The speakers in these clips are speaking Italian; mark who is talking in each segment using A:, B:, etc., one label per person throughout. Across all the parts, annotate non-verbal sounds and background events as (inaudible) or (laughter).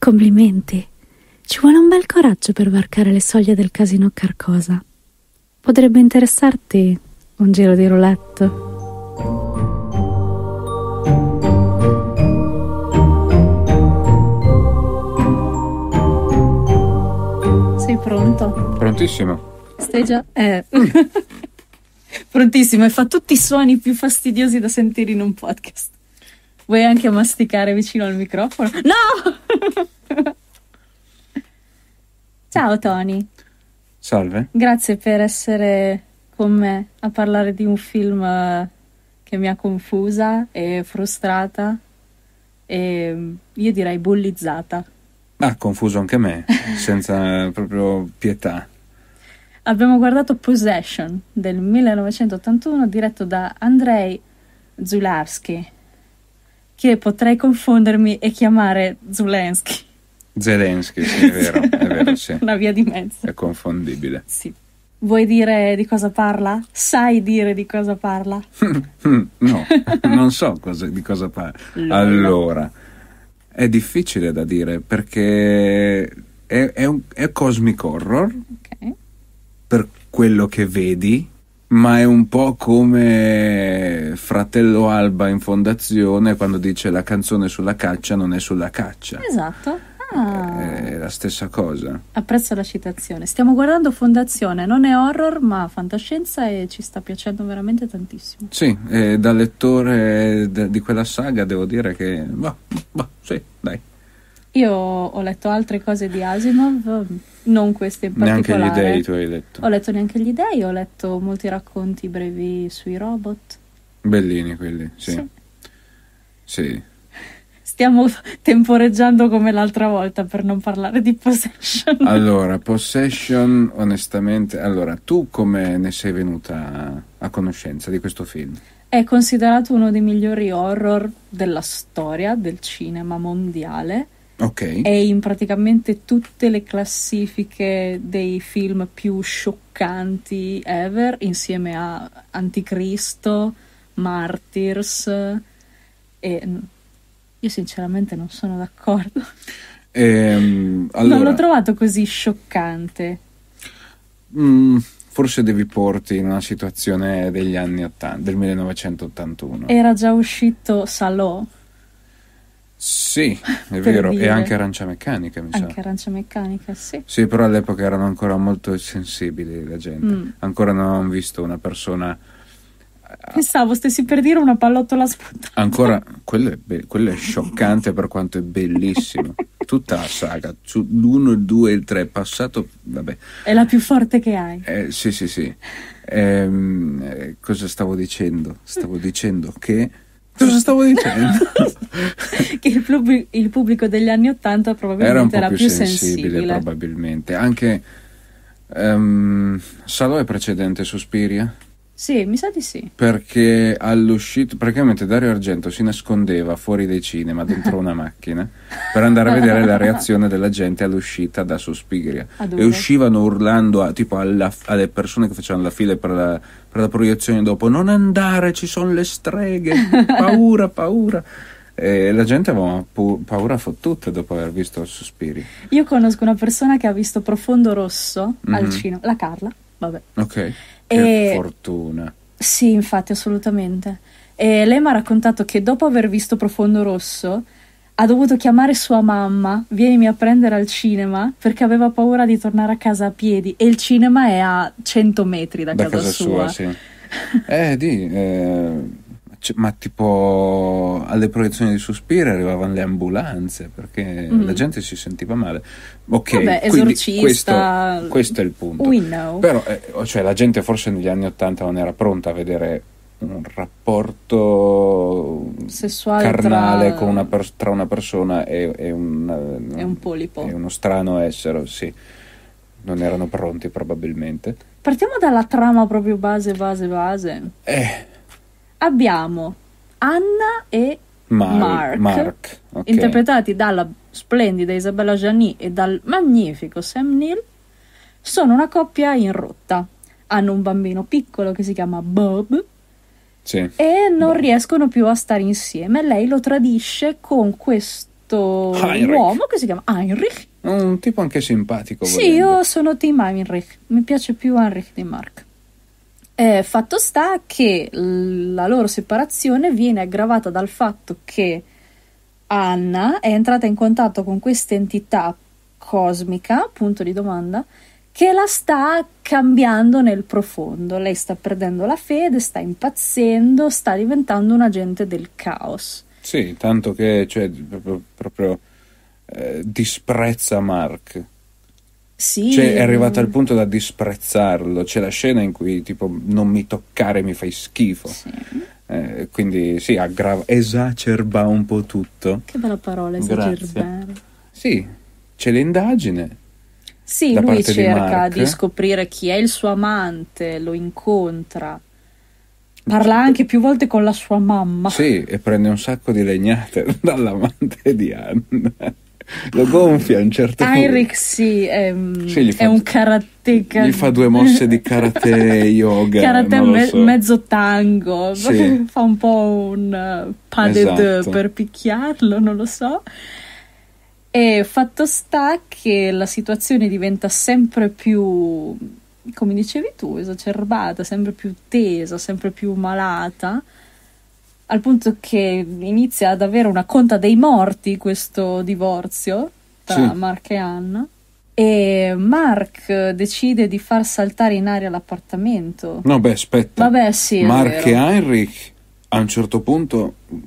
A: Complimenti. Ci vuole un bel coraggio per varcare le soglie del casino Carcosa. Potrebbe interessarti un giro di roulette. Sei pronto?
B: Prontissimo.
A: Stai già... Eh. (laughs) Prontissimo e fa tutti i suoni più fastidiosi da sentire in un podcast. Vuoi anche masticare vicino al microfono? No! (laughs) Ciao Tony. Salve. Grazie per essere con me a parlare di un film eh, che mi ha confusa e frustrata e mm, io direi bullizzata.
B: Ah, confuso anche me, (laughs) senza eh, proprio pietà.
A: Abbiamo guardato Possession del 1981 diretto da Andrei Zularski che potrei confondermi e chiamare Zelensky.
B: Zelensky, sì, è (laughs) vero, è vero, sì. Una
A: via di mezzo. È
B: confondibile.
A: Sì. Vuoi dire di cosa parla? Sai dire di cosa parla?
B: (laughs) no, non so cosa, di cosa parla. Allora. allora. è difficile da dire perché è, è, un, è cosmic horror okay. per quello che vedi ma è un po' come Fratello Alba in fondazione quando dice la canzone sulla caccia non è sulla caccia.
A: Esatto. Ah. Eh,
B: è la stessa cosa.
A: Apprezzo la citazione. Stiamo guardando Fondazione, non è horror ma fantascienza e ci sta piacendo veramente tantissimo.
B: Sì, eh, da lettore eh, di quella saga devo dire che... Boh, boh, sì, dai.
A: Io ho letto altre cose di Asimov, non queste in particolare. Neanche gli dei tu hai letto. Ho letto neanche gli dei, ho letto molti racconti brevi sui robot.
B: Bellini quelli, sì. Sì. sì.
A: Stiamo (laughs) temporeggiando come l'altra volta per non parlare di Possession. Allora,
B: Possession, onestamente, allora tu come ne sei venuta a conoscenza di questo film?
A: È considerato uno dei migliori horror della storia del cinema mondiale Okay. È in praticamente tutte le classifiche dei film più scioccanti ever, insieme a Anticristo, Martyrs. E io sinceramente non sono d'accordo.
B: Ehm, (laughs) allora, non l'ho
A: trovato così scioccante.
B: Mm, forse devi porti in una situazione degli anni 80, del 1981.
A: Era già uscito Salò
B: sì, è (laughs) vero, dire. e anche arancia meccanica, mi anche sa. Anche
A: arancia meccanica, sì. Sì,
B: però all'epoca erano ancora molto sensibili la gente. Mm. Ancora non avevamo visto una persona.
A: Eh, Pensavo stessi per dire una pallottola sputata.
B: Ancora, quello è, be- quello è scioccante per quanto è bellissimo. Tutta la saga, l'1, il 2, il 3, passato, vabbè.
A: È la più forte che hai.
B: Eh, sì, sì, sì. Ehm, eh, cosa stavo dicendo? Stavo dicendo che cioè, cosa stavo dicendo?
A: (laughs) che il, pubblico, il pubblico degli anni Ottanta probabilmente era, era più, più sensibile, sensibile,
B: Probabilmente. Anche um, Salò è precedente Suspiria?
A: Sì, mi sa di sì.
B: Perché all'uscita, praticamente Dario Argento si nascondeva fuori dei cinema dentro una macchina per andare a vedere la reazione della gente all'uscita da Sospigria. E uscivano urlando a, tipo alla, alle persone che facevano la fila per la, per la proiezione dopo: Non andare, ci sono le streghe, paura, paura. E la gente aveva pu- paura fottuta dopo aver visto Sospiri.
A: Io conosco una persona che ha visto Profondo Rosso mm-hmm. al mhm. cinema, la Carla, vabbè. Ok. Che e...
B: fortuna.
A: Sì, infatti, assolutamente. E lei mi ha raccontato che dopo aver visto Profondo Rosso ha dovuto chiamare sua mamma, vienimi a prendere al cinema, perché aveva paura di tornare a casa a piedi e il cinema è a 100 metri da, da casa, casa, sua. sua sì.
B: eh, di, eh, c- ma tipo alle proiezioni di Sospira arrivavano le ambulanze perché mm. la gente si sentiva male. Ok, Vabbè, esorcista, questo, questo, è il punto.
C: We know. Però eh,
B: cioè, la gente forse negli anni Ottanta non era pronta a vedere un rapporto
A: sessuale carnale tra... Una
B: per- tra... una persona e, e un, è eh, un
A: polipo. E uno
B: strano essere, sì. Non erano pronti probabilmente.
A: Partiamo dalla trama proprio base, base, base. Eh, abbiamo Anna e Mar- Mark, Mark. Okay. interpretati dalla splendida Isabella Gianni e dal magnifico Sam Neill, sono una coppia in rotta. Hanno un bambino piccolo che si chiama Bob sì. e non Bob. riescono più a stare insieme. Lei lo tradisce con questo Heinrich. uomo che si chiama Heinrich.
B: Un tipo anche simpatico. Volendo. Sì,
A: io sono team Heinrich. Mi piace più Heinrich di Mark. Eh, fatto sta che la loro separazione viene aggravata dal fatto che Anna è entrata in contatto con questa entità cosmica, punto di domanda, che la sta cambiando nel profondo. Lei sta perdendo la fede, sta impazzendo, sta diventando un agente del caos.
B: Sì, tanto che cioè, proprio, proprio eh, disprezza Mark.
A: Sì. Cioè, è arrivato al
B: punto da disprezzarlo. C'è la scena in cui tipo non mi toccare, mi fai schifo. Sì. Eh, quindi sì, aggrava, esacerba un po' tutto.
A: Che bella parola, esacerbare. Grazie.
B: Sì, c'è l'indagine.
A: Sì, lui cerca di, di scoprire chi è il suo amante, lo incontra. Parla anche più volte con la sua mamma.
B: Sì, e prende un sacco di legnate (laughs) dall'amante di Anna lo gonfia a un certo punto. Eric
A: sì, è, sì, fa, è un karate. Gli fa due mosse di
B: karate (laughs) yoga. Karate me, so. mezzo
A: tango, sì. (laughs) fa un po' un pas de esatto. per picchiarlo, non lo so. E fatto sta che la situazione diventa sempre più, come dicevi tu, esacerbata, sempre più tesa, sempre più malata al punto che inizia ad avere una conta dei morti questo divorzio tra sì. Mark e Anna. E Mark decide di far saltare in aria l'appartamento.
B: No, beh, aspetta.
A: Vabbè, sì, Mark e
B: Heinrich a un certo punto mm,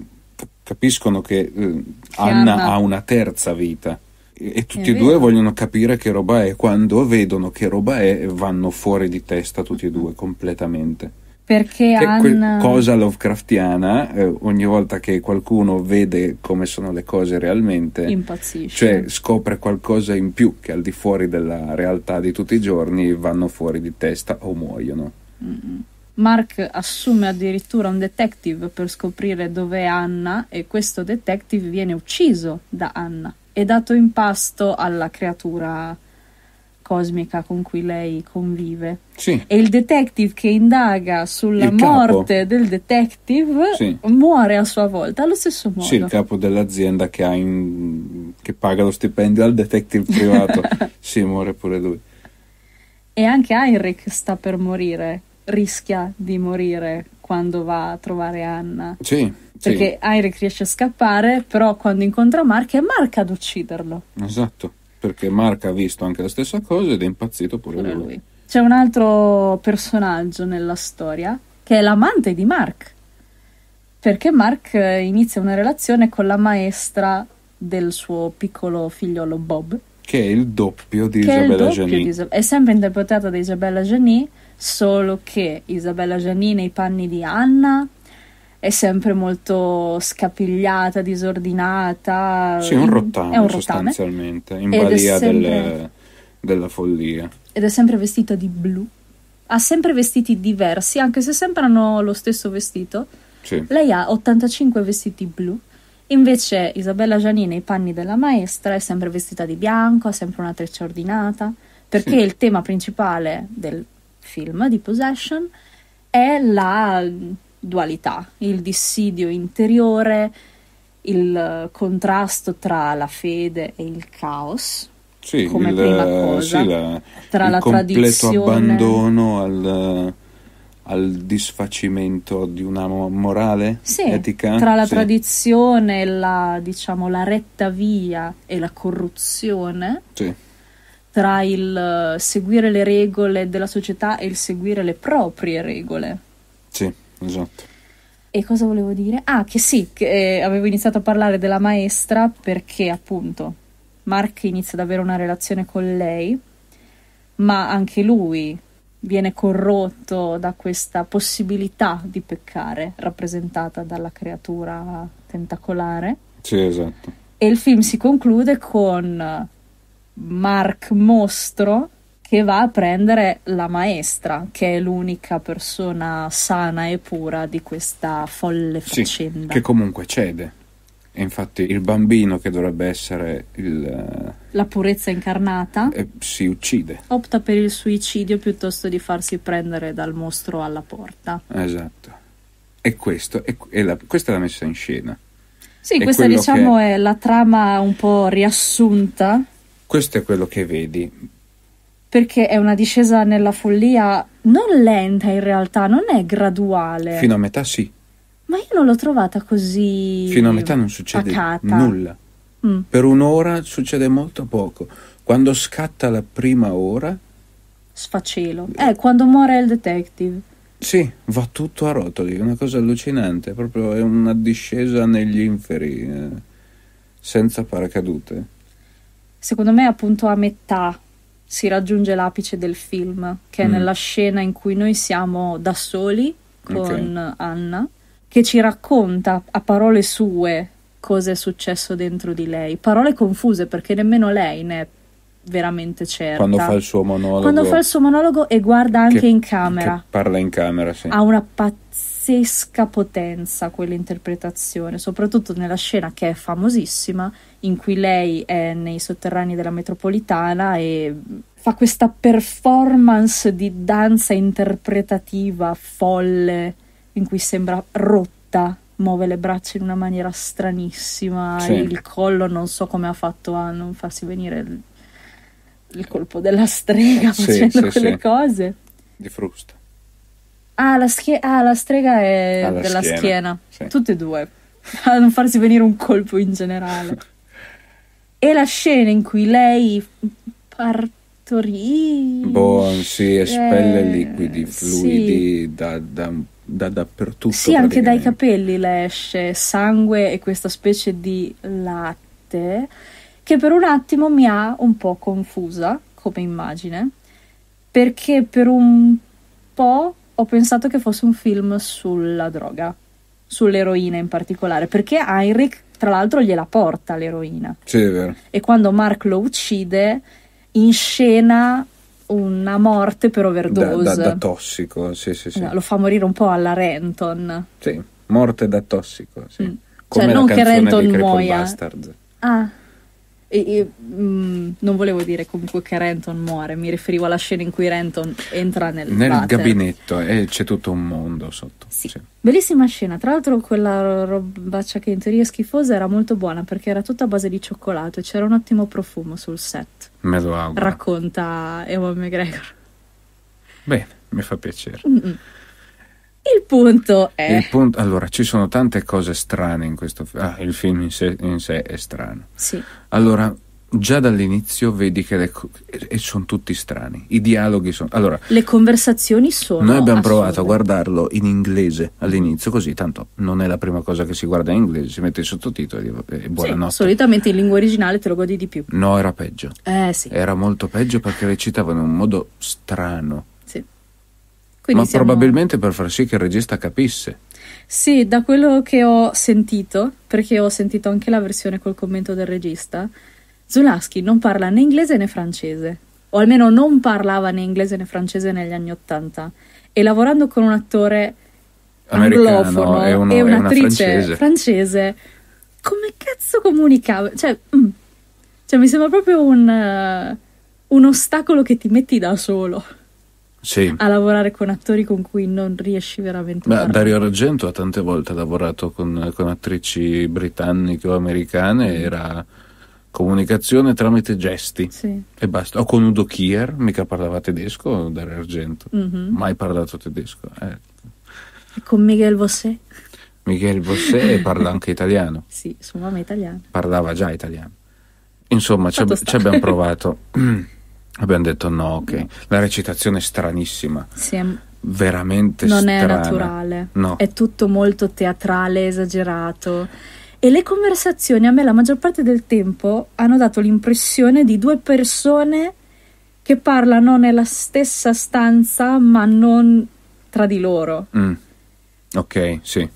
B: capiscono che, eh, Anna, Anna ha una terza vita e tutti e due vogliono capire che roba è. Quando vedono che roba è, vanno fuori di testa tutti e due completamente
A: perché che Anna... cosa
B: Lovecraftiana eh, ogni volta che qualcuno vede come sono le cose realmente
A: impazzisce
C: cioè
B: scopre qualcosa in più che al di fuori della realtà di tutti i giorni vanno fuori di testa o muoiono mm.
A: Mark assume addirittura un detective per scoprire dove è Anna e questo detective viene ucciso da Anna e dato in pasto alla creatura cosmica con cui lei convive. Sì. E il detective che indaga sulla il morte capo. del detective sì. muore a sua volta allo stesso modo. Sì, il capo
B: dell'azienda che, in... che paga lo stipendio al detective privato. (laughs) sì, muore pure lui.
A: E anche Heinrich sta per morire, rischia di morire quando va a trovare Anna.
B: Sì. Perché
A: sì. Heinrich riesce a scappare, però quando incontra Mark è Mark ad ucciderlo.
B: Esatto perché Mark ha visto anche la stessa cosa ed è impazzito pure lui. lui.
A: C'è un altro personaggio nella storia che è l'amante di Mark, perché Mark eh, inizia una relazione con la maestra del suo piccolo figliolo Bob.
B: Che è il doppio di Isabella Gianni. Is-
A: è sempre interpretata da Isabella Gianni, solo che Isabella Gianni nei panni di Anna è sempre molto scapigliata, disordinata. Sì, un mm, rottame, è un rottame sostanzialmente,
B: in balia sempre... del, della follia.
A: Ed è sempre vestita di blu. Ha sempre vestiti diversi, anche se sembrano lo stesso vestito. Sì. Lei ha 85 vestiti blu. Invece Isabella Gianni nei panni della maestra è sempre vestita di bianco, ha sempre una treccia ordinata, perché sì. il tema principale del film di Possession è la dualità, il dissidio interiore, il contrasto tra la fede e il caos. Sì, come il, prima eh, cosa, sì, la, tra la tradizione. abbandono
B: al, al disfacimento di una morale
C: sì, etica? Tra la sì.
A: tradizione, la, diciamo, la retta via e la corruzione, sì. tra il eh, seguire le regole della società e il seguire le proprie regole. Sì esatto. E cosa volevo dire? Ah, che sì, che, eh, avevo iniziato a parlare della maestra perché appunto Mark inizia ad avere una relazione con lei, ma anche lui viene corrotto da questa possibilità di peccare rappresentata dalla creatura tentacolare.
B: Sì, esatto.
A: E il film si conclude con Mark Mostro che va a prendere la maestra, che è l'unica persona sana e pura di questa folle faccenda. Sì, che
B: comunque cede. E infatti il bambino che dovrebbe essere il... Eh,
A: la purezza incarnata eh,
B: si uccide.
A: Opta per il suicidio piuttosto di farsi prendere dal mostro alla porta.
B: Esatto. E questo, è, è la, questa è la messa in scena.
A: Sì, è questa diciamo che... è la trama un po' riassunta
B: questo è quello che vedi
A: perché è una discesa nella follia non lenta in realtà, non è graduale. Fino a metà sì. Ma io non l'ho trovata così. Fino a metà
B: non succede pacata. nulla. Mm. Per un'ora succede molto poco. Quando scatta la prima ora.
A: Sfacelo. Eh, quando muore il detective.
B: Sì, va tutto a rotoli, è una cosa allucinante, proprio è una discesa negli inferi, eh, senza paracadute.
A: Secondo me appunto a metà si raggiunge l'apice del film, che è mm. nella scena in cui noi siamo da soli con okay. Anna, che ci racconta a parole sue cosa è successo dentro di lei. Parole confuse perché nemmeno lei ne è veramente certa. Quando fa il suo
B: monologo. Quando fa il
A: suo monologo e guarda anche in camera.
B: parla in camera, sì. Ha
A: una pazzia pazzesca potenza quell'interpretazione, soprattutto nella scena che è famosissima, in cui lei è nei sotterranei della metropolitana e fa questa performance di danza interpretativa folle, in cui sembra rotta, muove le braccia in una maniera stranissima, sì. il collo non so come ha fatto a non farsi venire il, il colpo della strega sì, facendo sì, quelle cose. Di frusta. Ah, la, schie- ah, la strega è Alla ah, della schiena, schiena. Sì. tutte e due, (laughs) a non farsi venire un colpo in generale. e la scena in cui lei partorì...
B: Boh, si espelle eh, liquidi, fluidi sì. da, da, da, dappertutto. Sì, anche dai
A: capelli le esce sangue e questa specie di latte che per un attimo mi ha un po' confusa come immagine, perché per un po' ho pensato che fosse un film sulla droga, sull'eroina in particolare, perché Heinrich tra l'altro gliela porta l'eroina. Sì, è vero. E quando Mark lo uccide, inscena una morte per overdose. Da, da, da
B: tossico, sì, sì, sì. lo
A: fa morire un po' alla Renton.
B: Sì, morte da tossico, sì. Mm.
A: Come cioè, non che Renton muoia. Bastard. Ah. E, e, mh, mm, non volevo dire comunque che Renton muore, mi riferivo alla scena in cui Renton entra nel, nel gabinetto
B: e c'è tutto un mondo sotto. Sì. sì.
A: Bellissima scena, tra l'altro quella robaccia che in teoria è schifosa era molto buona perché era tutta a base di cioccolato e c'era un ottimo profumo sul set.
C: Me lo auguro.
A: Racconta Ewan McGregor.
B: Bene, mi fa piacere.
A: Mm-mm. Il punto è. Il
B: punto, allora, ci sono tante cose strane in questo film. Ah, il film in sé, in sé è strano. Sì. Allora, già dall'inizio vedi che le, e sono tutti strani. I dialoghi sono. Allora,
A: le conversazioni sono. Noi abbiamo assurde. provato a
B: guardarlo in inglese all'inizio, così tanto non è la prima cosa che si guarda in inglese, si mette i sottotitoli e eh, buonanotte. Sì,
A: solitamente in lingua originale te lo godi di più.
B: No, era peggio.
A: Eh sì. Era
B: molto peggio perché recitavano in un modo strano. Quindi Ma siamo... probabilmente per far sì che il regista capisse.
A: Sì, da quello che ho sentito, perché ho sentito anche la versione col commento del regista, Zulaschi non parla né inglese né francese, o almeno non parlava né inglese né francese negli anni Ottanta, e lavorando con un attore anglofono e, uno, e un'attrice francese. francese. come cazzo comunicava? Cioè, mm, cioè mi sembra proprio un, uh, un ostacolo che ti metti da solo sì. a lavorare con attori con cui non riesci veramente Beh, a parlare. Dario
B: Argento ha tante volte lavorato con, con attrici britanniche o americane, mm. era comunicazione tramite gesti sì. e basta. O con Udo Kier, mica parlava tedesco, Dario Argento,
A: mm-hmm. mai
B: parlato tedesco. Eh.
A: E con Miguel Bosé?
B: Miguel Bosé parla anche (laughs) italiano. Sì,
A: insomma, mamma
B: Parlava già italiano. Insomma, ci abbiamo provato. (laughs) Abbiamo detto no, ok. La recitazione è stranissima. Sì. Veramente non strana. è naturale. No. È
A: tutto molto teatrale, esagerato. E le conversazioni a me la maggior parte del tempo hanno dato l'impressione di due persone che parlano nella stessa stanza ma non tra di loro.
B: Mm. Ok, sì.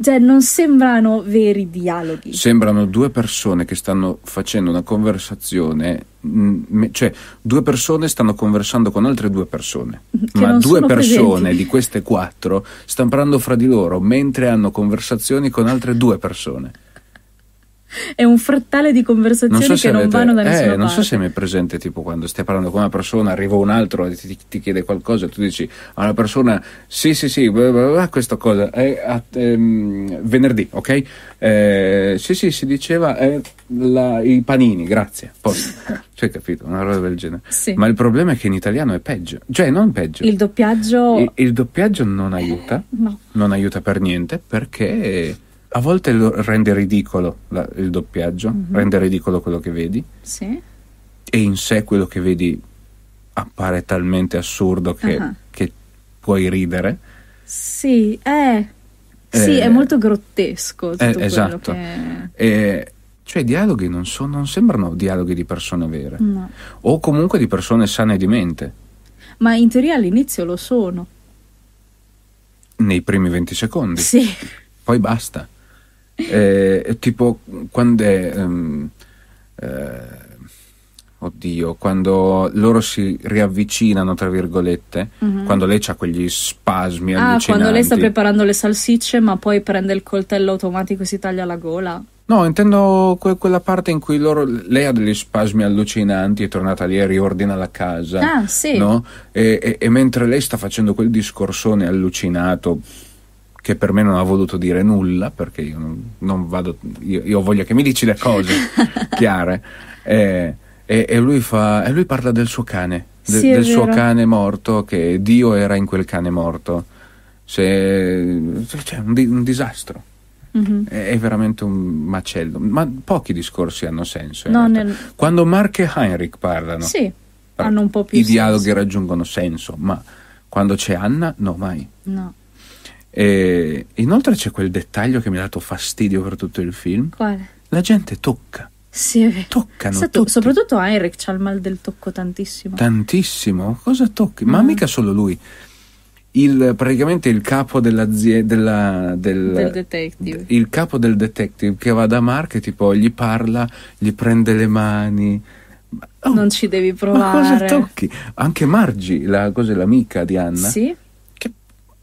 A: Cioè, non sembrano veri dialoghi.
B: Sembrano due persone che stanno facendo una conversazione, mm, cioè due persone stanno conversando con altre due persone,
A: mm-hmm. che ma due persone presenti.
B: di queste quattro stanno parlando fra di loro mentre hanno conversazioni con altre due persone
A: è un frattale di conversazioni so che avete, non vanno da nessuna eh, parte. Non so se
B: mi è presente tipo quando stai parlando con una persona, arriva un altro e ti, ti chiede qualcosa e tu dici a una persona sì sì sì, bla, bla, bla, questa cosa, eh, ehm, venerdì, ok? Eh, sì sì, si diceva eh, la, i panini, grazie, poi... (laughs) cioè, capito, una roba del genere. Sì. Ma il problema è che in italiano è peggio, cioè non peggio.
A: Il doppiaggio... Il,
B: il doppiaggio non aiuta, no. non aiuta per niente perché a volte rende ridicolo la, il doppiaggio, mm-hmm. rende ridicolo quello che vedi. Sì. E in sé quello che vedi appare talmente assurdo che, uh-huh. che puoi ridere.
A: Sì, è, eh, sì, è eh, molto grottesco. Tutto eh, esatto. Che...
B: Eh, cioè, i dialoghi non, so, non, sembrano dialoghi di persone vere, no. o comunque di persone sane di mente.
A: Ma in teoria all'inizio lo sono.
B: Nei primi 20 secondi. Sì. Poi basta eh, tipo quando è... Um, eh, oddio, quando loro si riavvicinano, tra virgolette, uh-huh. quando lei ha quegli spasmi allucinanti. Ah, quando lei sta
A: preparando le salsicce ma poi prende il coltello automatico e si taglia la gola.
B: No, intendo que- quella parte in cui loro, lei ha degli spasmi allucinanti, è tornata lì e riordina la casa.
A: Ah, sì. No?
B: E, e, e mentre lei sta facendo quel discorsone allucinato, che per me non ha voluto dire nulla, perché io non, non vado, io, io, voglio che mi dici le cose (laughs) chiare. E, e, e, lui fa, e, lui parla del suo cane, de, sì, del suo vero. cane morto, che Dio era in quel cane morto. Se, cioè, un, un disastro.
A: Mm-hmm. È, è
B: veramente un macello, ma pochi discorsi hanno senso. No, nel... Quando Mark e Heinrich parlano, sì,
A: eh, hanno un po' più i senso. dialoghi
B: raggiungono senso, ma quando c'è Anna, no, mai. No. E inoltre c'è quel dettaglio che mi ha dato fastidio per tutto il film. Quale? La gente tocca.
A: Sì, Toccano. Stato, soprattutto Heinrich c'ha il mal del tocco tantissimo.
B: Tantissimo?
A: Cosa tocchi? Ma mm. mica
B: solo lui. Il, praticamente il capo dell'azienda del, del,
A: detective.
B: il capo del detective che va da Mark e tipo gli parla, gli prende le mani.
A: Oh, non ci devi provare. Ma cosa tocchi?
B: Anche Margie, la, cos'è, l'amica di Anna, sì?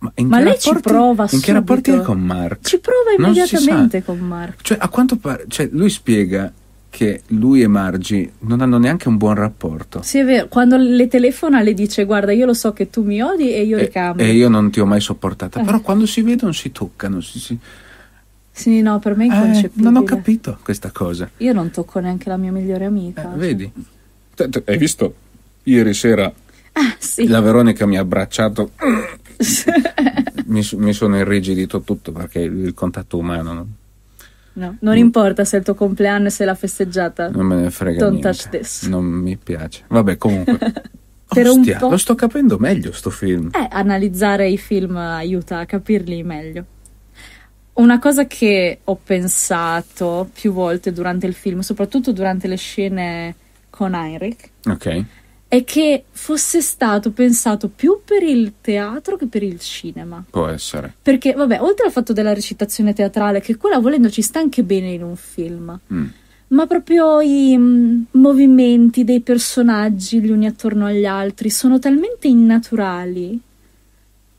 B: Ma, ma lei rapporti, ci prova In subito. che rapporti è con Mark? Ci prova immediatamente con Mark. Cioè, a quanto pare, cioè, lui spiega che lui e Margie non hanno neanche un buon rapporto. Sì,
A: è vero. Quando le telefona le dice: Guarda, io lo so che tu mi odi e io e, ricambio. E io
B: non ti ho mai sopportata. Eh. Però quando si vedono si toccano. Si, si...
A: Sì, no, per me è eh, inconcepibile. Eh, non ho
B: capito questa cosa.
A: Io non tocco neanche la mia migliore amica. Eh, cioè.
B: Vedi? Hai eh. visto ieri sera
A: ah, sì. la Veronica
B: mi ha abbracciato. (clears throat) (laughs) mi, mi, sono irrigidito tutto perché il contatto umano. No?
A: No, non mm. importa se è il tuo compleanno e se l'ha festeggiata. Non me ne frega Don't niente. touch this. Non
B: mi piace. Vabbè, comunque.
A: (laughs) per Ostia, un po'... Lo sto
B: capendo meglio sto film.
A: Eh, analizzare i film aiuta a capirli meglio. Una cosa che ho pensato più volte durante il film, soprattutto durante le scene con Heinrich, okay è che fosse stato pensato più per il teatro che per il cinema.
C: Può essere.
A: Perché, vabbè, oltre al fatto della recitazione teatrale, che quella volendo ci sta anche bene in un film. Mm ma proprio i mh, mm, movimenti dei personaggi gli uni attorno agli altri sono talmente innaturali.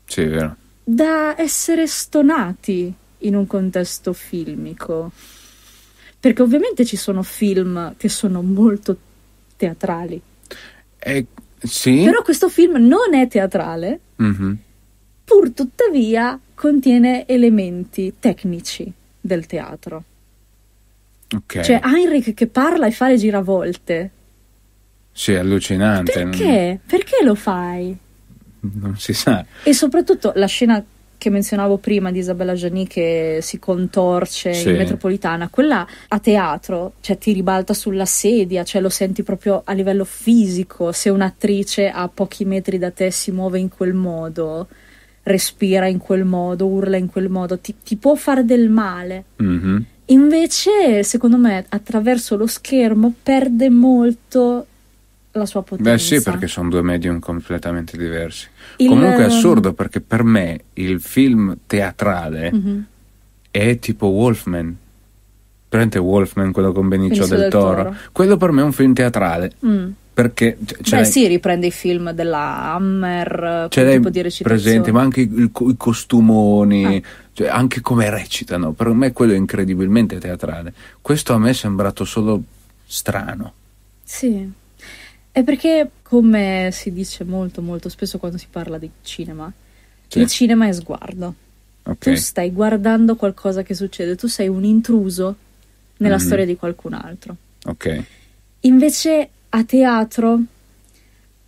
A: Sì, è vero. Da essere stonati in un contesto filmico. Perché ovviamente ci sono film che sono molto teatrali,
C: eh, sì. Però
A: questo film non è teatrale, mm-hmm. pur tuttavia contiene elementi tecnici del teatro. Okay. Cioè Heinrich che parla e fa le giravolte.
B: Sì, è allucinante. Perché?
A: Perché lo fai?
B: Non si sa.
A: E soprattutto la scena che menzionavo prima di Isabella Gianni che si contorce sì. in metropolitana, quella a teatro, cioè ti ribalta sulla sedia, cioè lo senti proprio a livello fisico, se un'attrice a pochi metri da te si muove in quel modo, respira in quel modo, urla in quel modo, ti, ti può fare del male. Mm-hmm. Invece, secondo me, attraverso lo schermo perde molto la sua potenza. Beh sì, perché
B: sono due medium completamente diversi.
A: Il... Comunque è assurdo
B: perché per me il film teatrale mm-hmm. è tipo Wolfman. Prende Wolfman, quello con Benicio, Benicio del, del Toro. Toro. Quello per me è un film teatrale. Mm. Perché cioè, Beh, sì,
A: riprende i film della Hammer, ce tipo di recitazione. presente, ma
B: anche il, i costumoni, ah. cioè anche come recitano. Per me quello è incredibilmente teatrale. Questo a me è sembrato solo strano.
A: Sì. È perché, come si dice molto molto spesso quando si parla di cinema, sì. il cinema è sguardo. Okay. Tu stai guardando qualcosa che succede, tu sei un intruso nella mm storia di qualcun altro. Ok. Invece a teatro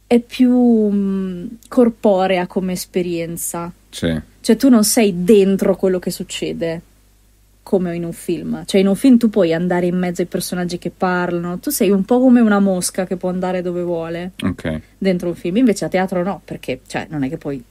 A: è più mh, mm, corporea come esperienza. Sì. Cioè tu non sei dentro quello che succede, come in un film. Cioè, in un film tu puoi andare in mezzo ai personaggi che parlano, tu sei un po' come una mosca che può andare dove vuole okay. dentro un film. Invece a teatro no, perché cioè, non è che puoi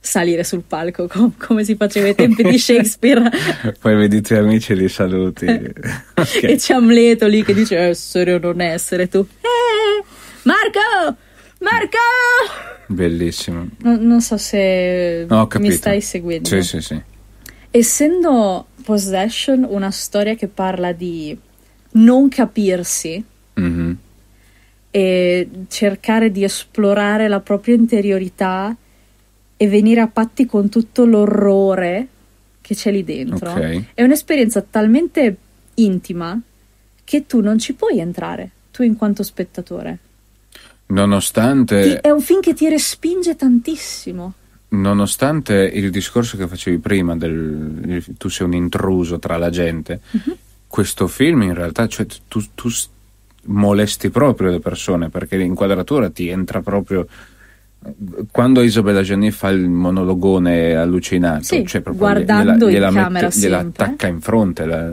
A: salire sul palco (laughs) com- come si faceva ai tempi di (laughs) Shakespeare.
B: Poi vedi i tuoi amici e li saluti. (laughs)
A: okay. E c'è Amleto lì che dice eh, essere o non essere, tu. Eh, Marco! Marco!
B: Bellissimo.
A: No, non so se no, mi stai seguendo. Sì, sì, sì essendo Possession una storia che parla di non capirsi mm-hmm. e cercare di esplorare la propria interiorità e venire a patti con tutto l'orrore che c'è lì dentro, okay. è un'esperienza talmente intima che tu non ci puoi entrare, tu in quanto spettatore.
B: Nonostante...
A: è un film che ti respinge tantissimo
B: nonostante il discorso che facevi prima del tu sei un intruso tra la gente, uh-huh. questo film in realtà cioè, tu, tu molesti proprio le persone perché l'inquadratura ti entra proprio quando Isabella Gianni fa il monologone allucinato, sì, cioè guardando gliela, gliela, mette, gliela attacca in fronte la,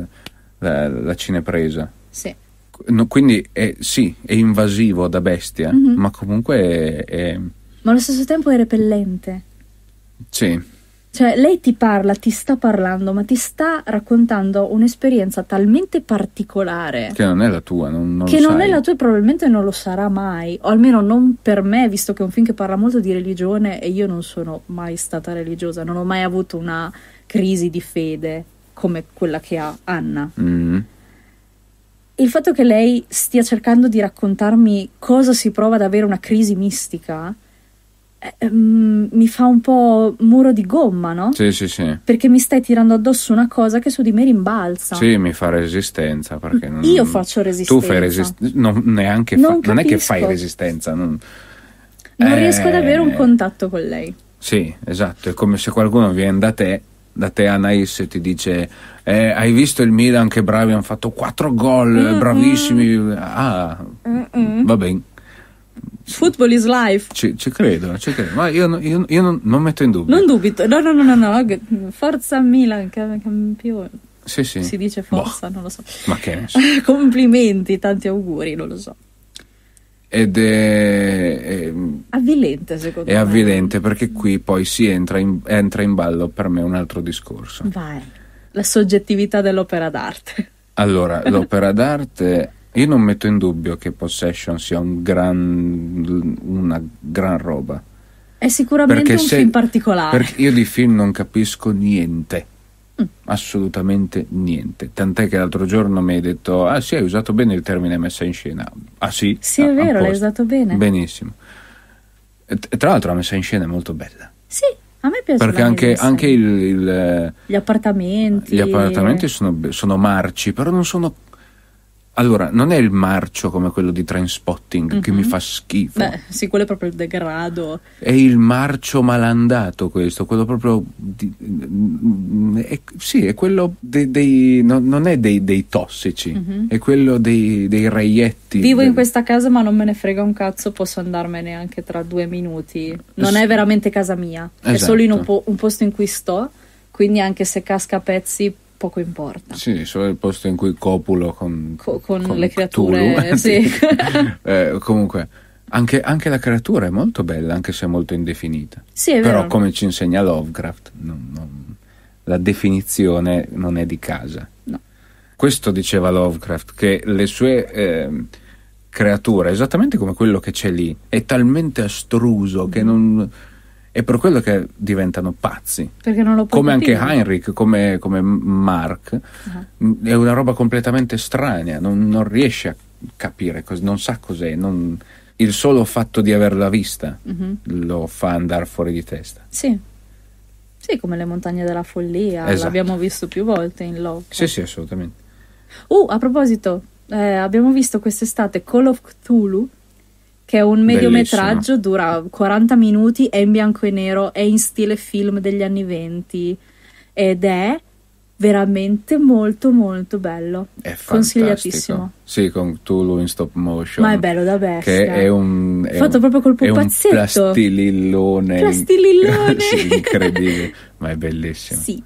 B: la, la cinepresa. Sì. No, quindi è, sì, è invasivo da bestia, mm-hmm. ma comunque è, è,
A: Ma allo stesso tempo è repellente. Sì. Cioè, lei ti parla, ti sta parlando, ma ti sta raccontando un'esperienza talmente particolare. Che
B: non è la tua, non, non Che non sai. è la
A: tua e probabilmente non lo sarà mai. O almeno non per me, visto che è un film che parla molto di religione e io non sono mai stata religiosa, non ho mai avuto una crisi di fede come quella che ha Anna. mm Il fatto che lei stia cercando di raccontarmi cosa si prova ad avere una crisi mistica eh, mm, mi fa un po' muro di gomma, no? Sì, sì, sì. Perché mi stai tirando addosso una cosa che su di me rimbalza. Sì, mi fa
B: resistenza. Perché non, Io faccio resistenza. Tu fai resistenza. Non, neanche non, fa- non è che fai resistenza. Non,
A: non eh... riesco ad avere un eh. contatto con lei.
B: Sì, esatto. È come se qualcuno viene da te da te Anais e ti dice eh, hai visto il Milan che bravi hanno fatto 4 gol mm-hmm. bravissimi ah
A: mm-hmm. va bene Football is life.
B: Ci, ci credo, ci credo, ma io, io, io non, non, metto in dubbio.
A: Non dubito, no, no, no, no, no. forza Milan, campione.
B: Sì, sì. Si dice boh. forza, boh. non lo so. Ma che ne so.
A: (laughs) Complimenti, tanti auguri, non lo so.
B: Ed è, è
A: avvilente, secondo è me. È avvilente
B: perché qui poi si entra in, entra in ballo per me un altro discorso.
A: Vai, la soggettività dell'opera d'arte.
B: Allora, (laughs) l'opera d'arte io non metto in dubbio che Possession sia un gran, una gran roba.
A: È sicuramente perché un se, film particolare. Perché
B: io di film non capisco niente. Mm. Assolutamente niente. Tant'è che l'altro giorno mi hai detto: Ah, sì, hai usato bene il termine messa in scena. Ah, sì? Sì, ah, è vero, l'hai usato bene. Benissimo. E, tra l'altro, la messa in scena è molto bella.
A: Sì, a me piace perché anche, anche
B: il, il,
A: gli appartamenti. Gli appartamenti
B: sono, sono marci, però non sono allora, non è il marcio come quello di Trainspotting mm-hmm. che mi mhm. fa schifo.
A: Beh, sì, quello è proprio il degrado. È
B: il marcio malandato questo, quello proprio... Di, mm, è, sì, è quello dei... dei no, non è dei, dei tossici, mm-hmm. è quello dei, dei reietti. Vivo
A: del... in questa casa ma non me ne frega un cazzo, posso andarmene anche tra due minuti. Non S- è veramente casa mia, esatto. è solo in un, esatto. po- un posto in cui sto, quindi anche se casca a pezzi poco importa.
B: Sì, solo il posto in cui copulo con, Co-
A: con, con le creature. (laughs) Sì.
B: eh, comunque, anche, anche, la creatura è molto bella, anche se molto indefinita. Sì, è vero. Però, come ci insegna Lovecraft, non, non, la definizione non è di casa. No. Questo diceva Lovecraft, che le sue eh, creature, esattamente come quello che c'è lì, è talmente astruso che non è per quello che diventano pazzi.
C: Perché non lo puoi Come capire. anche
B: Heinrich, come, come Mark, uh-huh. è una roba completamente strana, non, non riesce a capire, non sa cos'è, non, il solo fatto di averla vista uh-huh. lo fa andare fuori di testa.
A: Sì. Sì, come le montagne della follia, esatto. l'abbiamo visto più volte in Love.
B: Sì, sì, assolutamente.
A: Uh, a proposito, eh, abbiamo visto quest'estate Call of Cthulhu che è un mediometraggio, dura 40 minuti, è in bianco e nero, è in stile film degli anni 20 ed è veramente molto molto bello. È Consigliatissimo.
B: Sì, con Tulu in stop motion. Ma è
A: bello da bestia. Che è
B: un è fatto un, proprio col pupazzetto. È un plastilillone. Plastilillone. (laughs) sì, incredibile, ma è bellissimo. Sì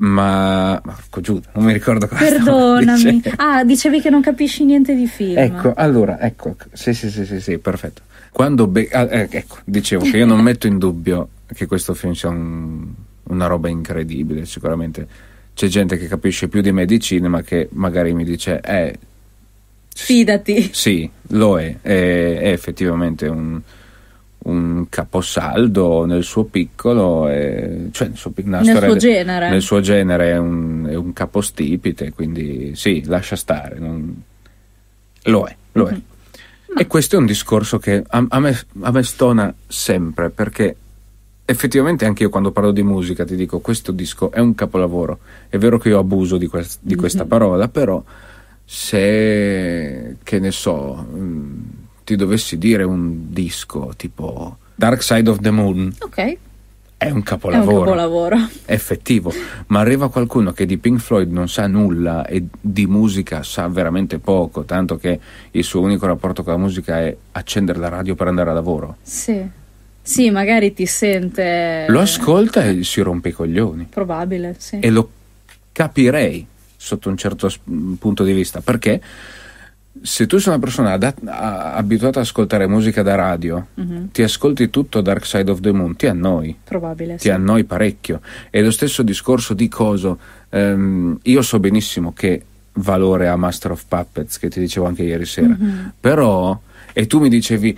B: ma Marco ecco, Giuda, non mi ricordo cosa Perdonami.
A: Ah, dicevi che non capisci niente di film. Ecco,
B: allora, ecco, sì, sì, sì, sì, perfetto. Quando ah, eh, ecco, dicevo che io non metto in dubbio che questo film sia una roba incredibile, sicuramente c'è gente che capisce più di me di cinema che magari mi dice "Eh,
A: fidati".
B: Sì, lo è, è effettivamente un un caposaldo nel suo piccolo, è, cioè nel suo, nel suo
A: genere, nel
B: suo genere è, un, è, un, capostipite, quindi sì, lascia stare, non... lo è, lo mm-hmm. è. Ma... E questo è un discorso che a, a, me, a me stona sempre perché effettivamente anche io quando parlo di musica ti dico questo disco è un capolavoro. È vero che io abuso di, quest- di questa mm-hmm. parola, però se che ne so, mh, mm, ti dovessi dire un disco tipo Dark Side of the Moon. Ok. È un capolavoro. È un capolavoro. (laughs) Effettivo. Ma arriva qualcuno che di Pink Floyd non sa nulla e di musica sa veramente poco, tanto che il suo unico rapporto con la musica è accendere la radio per andare a lavoro.
A: Sì. Sì, magari ti sente. Lo
B: ascolta e si rompe i coglioni.
A: Probabile, sì. E
B: lo capirei sotto un certo punto di vista, perché se tu sei una persona adat- a- abituata ad ascoltare musica da radio, mm-hmm. ti ascolti tutto Dark Side of the Moon, ti annoi.
C: Probabile. Ti sì.
B: annoi parecchio. E lo stesso discorso di Coso. Um, io so benissimo che valore ha Master of Puppets, che ti dicevo anche ieri sera, mm-hmm. però. E tu mi dicevi,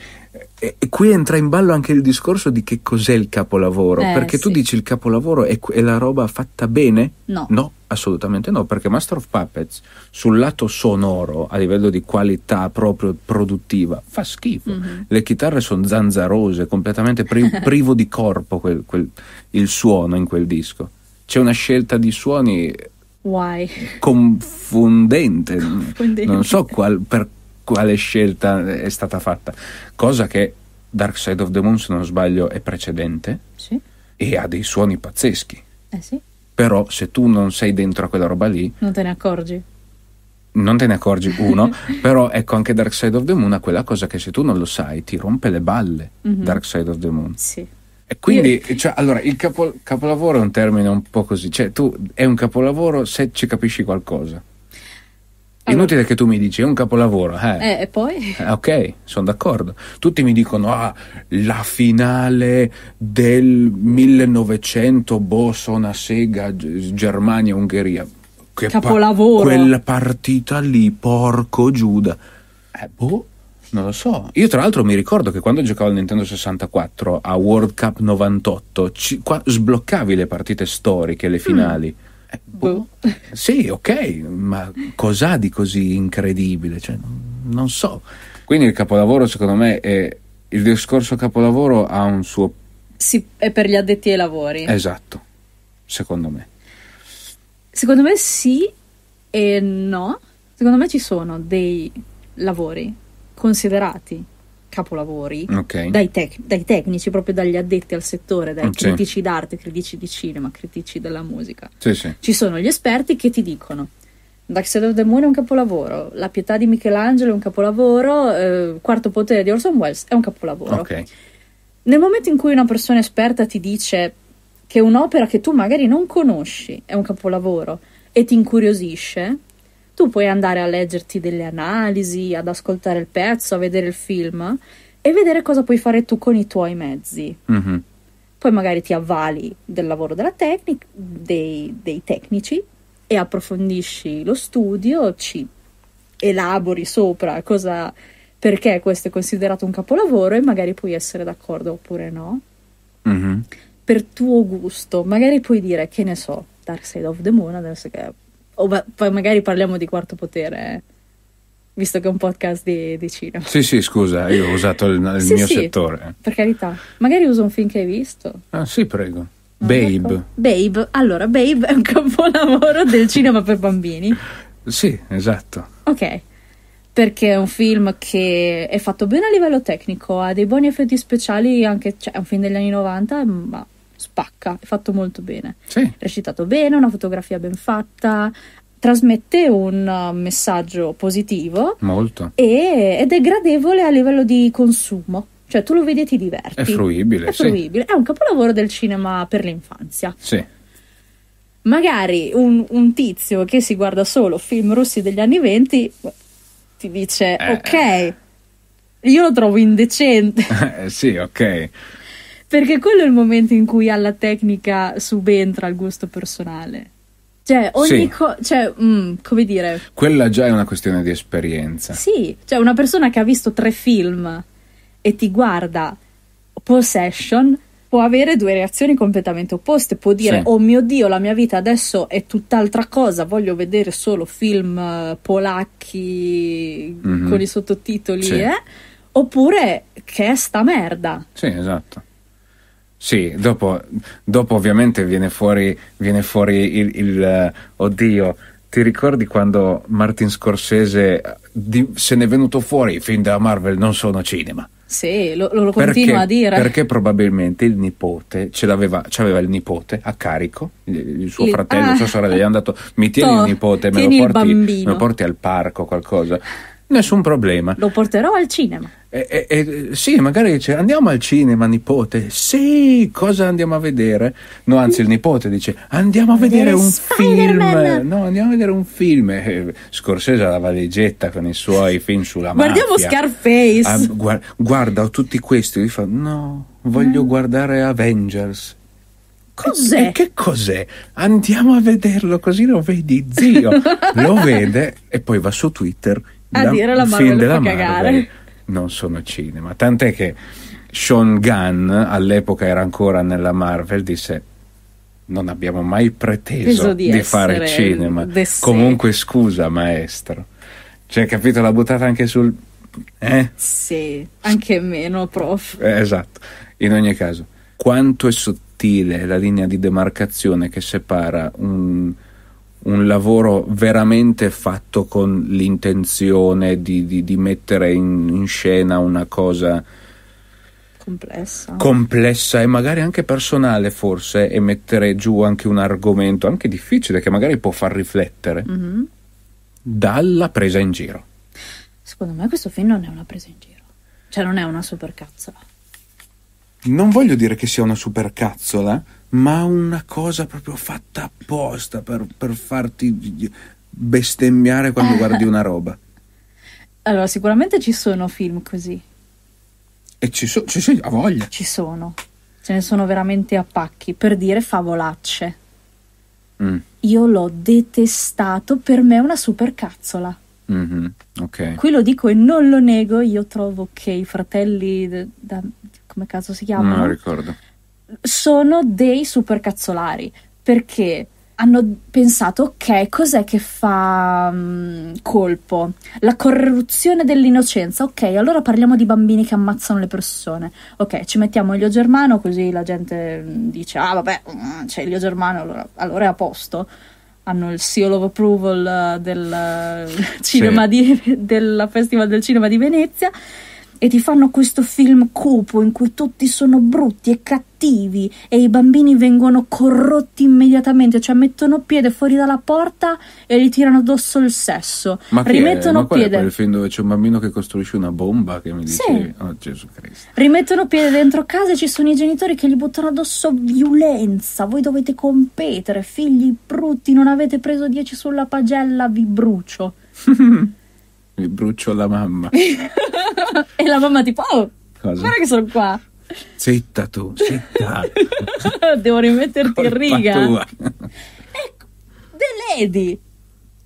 B: e, e qui entra in ballo anche il discorso di che cos'è il capolavoro, eh, perché tu dici il capolavoro è, è, la roba fatta bene? No. No, assolutamente no, perché Master of Puppets sul lato sonoro, a livello di qualità proprio produttiva, fa schifo. Mm-hmm. Le chitarre sono zanzarose, completamente pri- (laughs) privo di corpo quel, quel, il suono in quel disco. C'è una scelta di suoni Why? confondente, (laughs) confondente. non so qual, per quale scelta è stata fatta, cosa che Dark Side of the Moon, se non sbaglio, è precedente sì. e ha dei suoni pazzeschi. Eh sì. Però se tu non sei dentro a quella roba lì...
A: Non te ne accorgi.
B: Non te ne accorgi, uno, (laughs) però ecco anche Dark Side of the Moon ha quella cosa che se tu non lo sai ti rompe le balle, mm-hmm. Dark Side of the Moon. Sì. E quindi, Io... Eh, cioè, allora, il capo, capolavoro è un termine un po' così, cioè tu è un capolavoro se ci capisci qualcosa. Inutile che tu mi dici, è un capolavoro. Eh,
A: eh e poi? Eh,
B: ok, sono d'accordo. Tutti mi dicono, ah, la finale del 1900, boh, sono sona sega, Germania-Ungheria. Che capolavoro. quella partita lì, porco Giuda. Eh, boh, non lo so. Io tra l'altro mi ricordo che quando giocavo al Nintendo 64 a World Cup 98, ci, qua, sbloccavi le partite storiche, le mm. finali. Mm.
C: Eh, boh. boh.
B: Sì, ok, ma cos'ha di così incredibile? Cioè, non so. Quindi il capolavoro, secondo me, è, il discorso capolavoro ha un suo... Sì,
A: è per gli addetti ai lavori. Esatto,
B: secondo me.
A: Secondo me sì e no. Secondo me ci sono dei lavori considerati capolavori okay. dai, tec- dai, tecnici, proprio dagli addetti al settore, dai mm, sì. critici d'arte, critici di cinema, critici della musica. Sì, sì. Ci sono gli esperti che ti dicono Dark Side of the Moon è un capolavoro, La pietà di Michelangelo è un capolavoro, eh, Quarto potere di Orson Welles è un capolavoro. Okay. Nel momento in cui una persona esperta ti dice che un'opera che tu magari non conosci è un capolavoro e ti incuriosisce, tu puoi andare a leggerti delle analisi, ad ascoltare il pezzo, a vedere il film e vedere cosa puoi fare tu con i tuoi mezzi. Mm-hmm. Poi magari ti avvali del lavoro tecnic- dei, dei, tecnici e approfondisci lo studio, ci elabori sopra cosa, perché questo è considerato un capolavoro e magari puoi essere d'accordo oppure no. Mm-hmm. Per tuo gusto, magari puoi dire che ne so, Dark Side of the Moon, adesso che È o ma- poi magari parliamo di quarto potere, visto che è un podcast di, di cinema.
B: Sì, sì, scusa, io ho usato il, il sì, mio sì, settore.
A: Per carità, magari uso un film che hai visto.
B: Ah, sì, prego. Ah, ecco. Babe.
A: Babe, allora, Babe è un capolavoro del cinema per bambini. Sì, esatto. Ok, perché è un film che è fatto bene a livello tecnico, ha dei buoni effetti speciali, anche, cioè, è un film degli anni 90, ma spacca, è fatto molto bene. Sì. Recitato bene, una fotografia ben fatta, trasmette un uh, messaggio positivo. Molto. E, ed è gradevole a livello di consumo. Cioè tu lo vedi e ti diverti. È fruibile. È fruibile. Sì. È un capolavoro del cinema per l'infanzia. Sì. Magari un, un tizio che si guarda solo film russi degli anni venti ti dice eh. ok, eh. io lo trovo indecente.
B: (laughs) Eh, sì, ok
A: perché quello è il momento in cui alla tecnica subentra il gusto personale. Cioè, ogni sì. cosa. Cioè, mm, come dire.
B: Quella già è una questione di esperienza.
A: Sì, cioè, una persona che ha visto tre film e ti guarda Possession può avere due reazioni completamente opposte. Può dire: sì. Oh mio Dio, la mia vita adesso è tutt'altra cosa, voglio vedere solo film eh, polacchi mm-hmm. con i sottotitoli, sì. eh? Oppure che è sta merda.
B: Sì, esatto. Sì, dopo, dopo ovviamente viene fuori, viene fuori il, il uh, oddio. Ti ricordi quando Martin Scorsese eh, di, se n'è venuto fuori i film della Marvel non sono cinema?
A: Sì, lo, lo continua perché, a dire. Perché
B: probabilmente il nipote ce l'aveva, c'aveva il nipote a carico, il, suo il, fratello, ah, sua sorella, gli è andato, Mi tieni (laughs) to, il nipote, me lo, porti, me lo, porti, al parco, qualcosa. Nessun problema.
A: Lo porterò al cinema.
B: Eh, eh, sì, magari dice andiamo al cinema, nipote. Sì, cosa andiamo a vedere? No, anzi, il nipote dice andiamo a vedere, vedere un film. No, andiamo a vedere un film. Eh, Scorsese la valigetta con i suoi film sulla mano. Guardiamo mafia.
C: Scarface. Ah,
B: guarda, guarda, ho tutti questi. Gli fa no, voglio mm. guardare Avengers.
C: Cos'è? E che
B: cos'è? Andiamo a vederlo così lo vedi, zio. (laughs) lo vede e poi va su Twitter a la, dire la Marvel film cagare Marvel non sono cinema. Tant'è che Sean Gunn, all'epoca era ancora nella Marvel, disse non abbiamo mai preteso di, di fare cinema. Comunque scusa maestro. Cioè, capito, l'ha buttata anche sul... Eh?
A: Sì, anche meno, prof. Eh,
B: esatto. In ogni caso, quanto è sottile la linea di demarcazione che separa un un lavoro veramente fatto con l'intenzione di, di, di mettere in, in, scena una cosa
C: complessa.
B: complessa e magari anche personale forse e mettere giù anche un argomento anche difficile che magari può far riflettere mm-hmm. dalla presa in giro.
A: Secondo me questo film non è una presa in giro, cioè non è una supercazzola.
B: Non voglio dire che sia una supercazzola, ma una cosa proprio fatta apposta per, per farti bestemmiare quando guardi una roba. (laughs)
A: Allora, sicuramente ci sono film così.
B: E ci sono, ci sono, a voglia.
A: Ci sono. Ce ne sono veramente a pacchi, per dire favolacce. Mm. Io l'ho detestato, per me è una supercazzola.
C: Mm-hmm. Okay. Qui
A: lo dico e non lo nego, io trovo che i fratelli, da, come caso si chiamano? Non lo ricordo sono dei supercazzolari perché hanno pensato ok cos'è che fa um, colpo la corruzione dell'innocenza ok allora parliamo di bambini che ammazzano le persone ok ci mettiamo Elio Germano così la gente mm, dice ah vabbè mm, c'è Elio Germano allora, allora è a posto hanno il seal of approval eh, del, eh, (laughs) sì. di, del Festival del Cinema di Venezia e ti fanno questo film cupo in cui tutti sono brutti e cattivi e i bambini vengono corrotti immediatamente, cioè mettono piede fuori dalla porta e gli tirano addosso il sesso. Ma rimettono è? Ma piede. È quel
B: film dove c'è un bambino che costruisce una bomba che mi dice sì. "Oh Gesù Cristo".
A: Rimettono piede dentro casa e ci sono i genitori che gli buttano addosso violenza. Voi dovete competere, figli brutti, non avete preso 10 sulla pagella, vi brucio. (laughs)
B: mi brucio la mamma. (laughs)
A: e la mamma tipo, oh, Cosa? guarda che sono qua.
B: Zitta tu, zitta.
A: (laughs) Devo rimetterti Colpa in riga. Tua.
B: Ecco,
A: The Lady.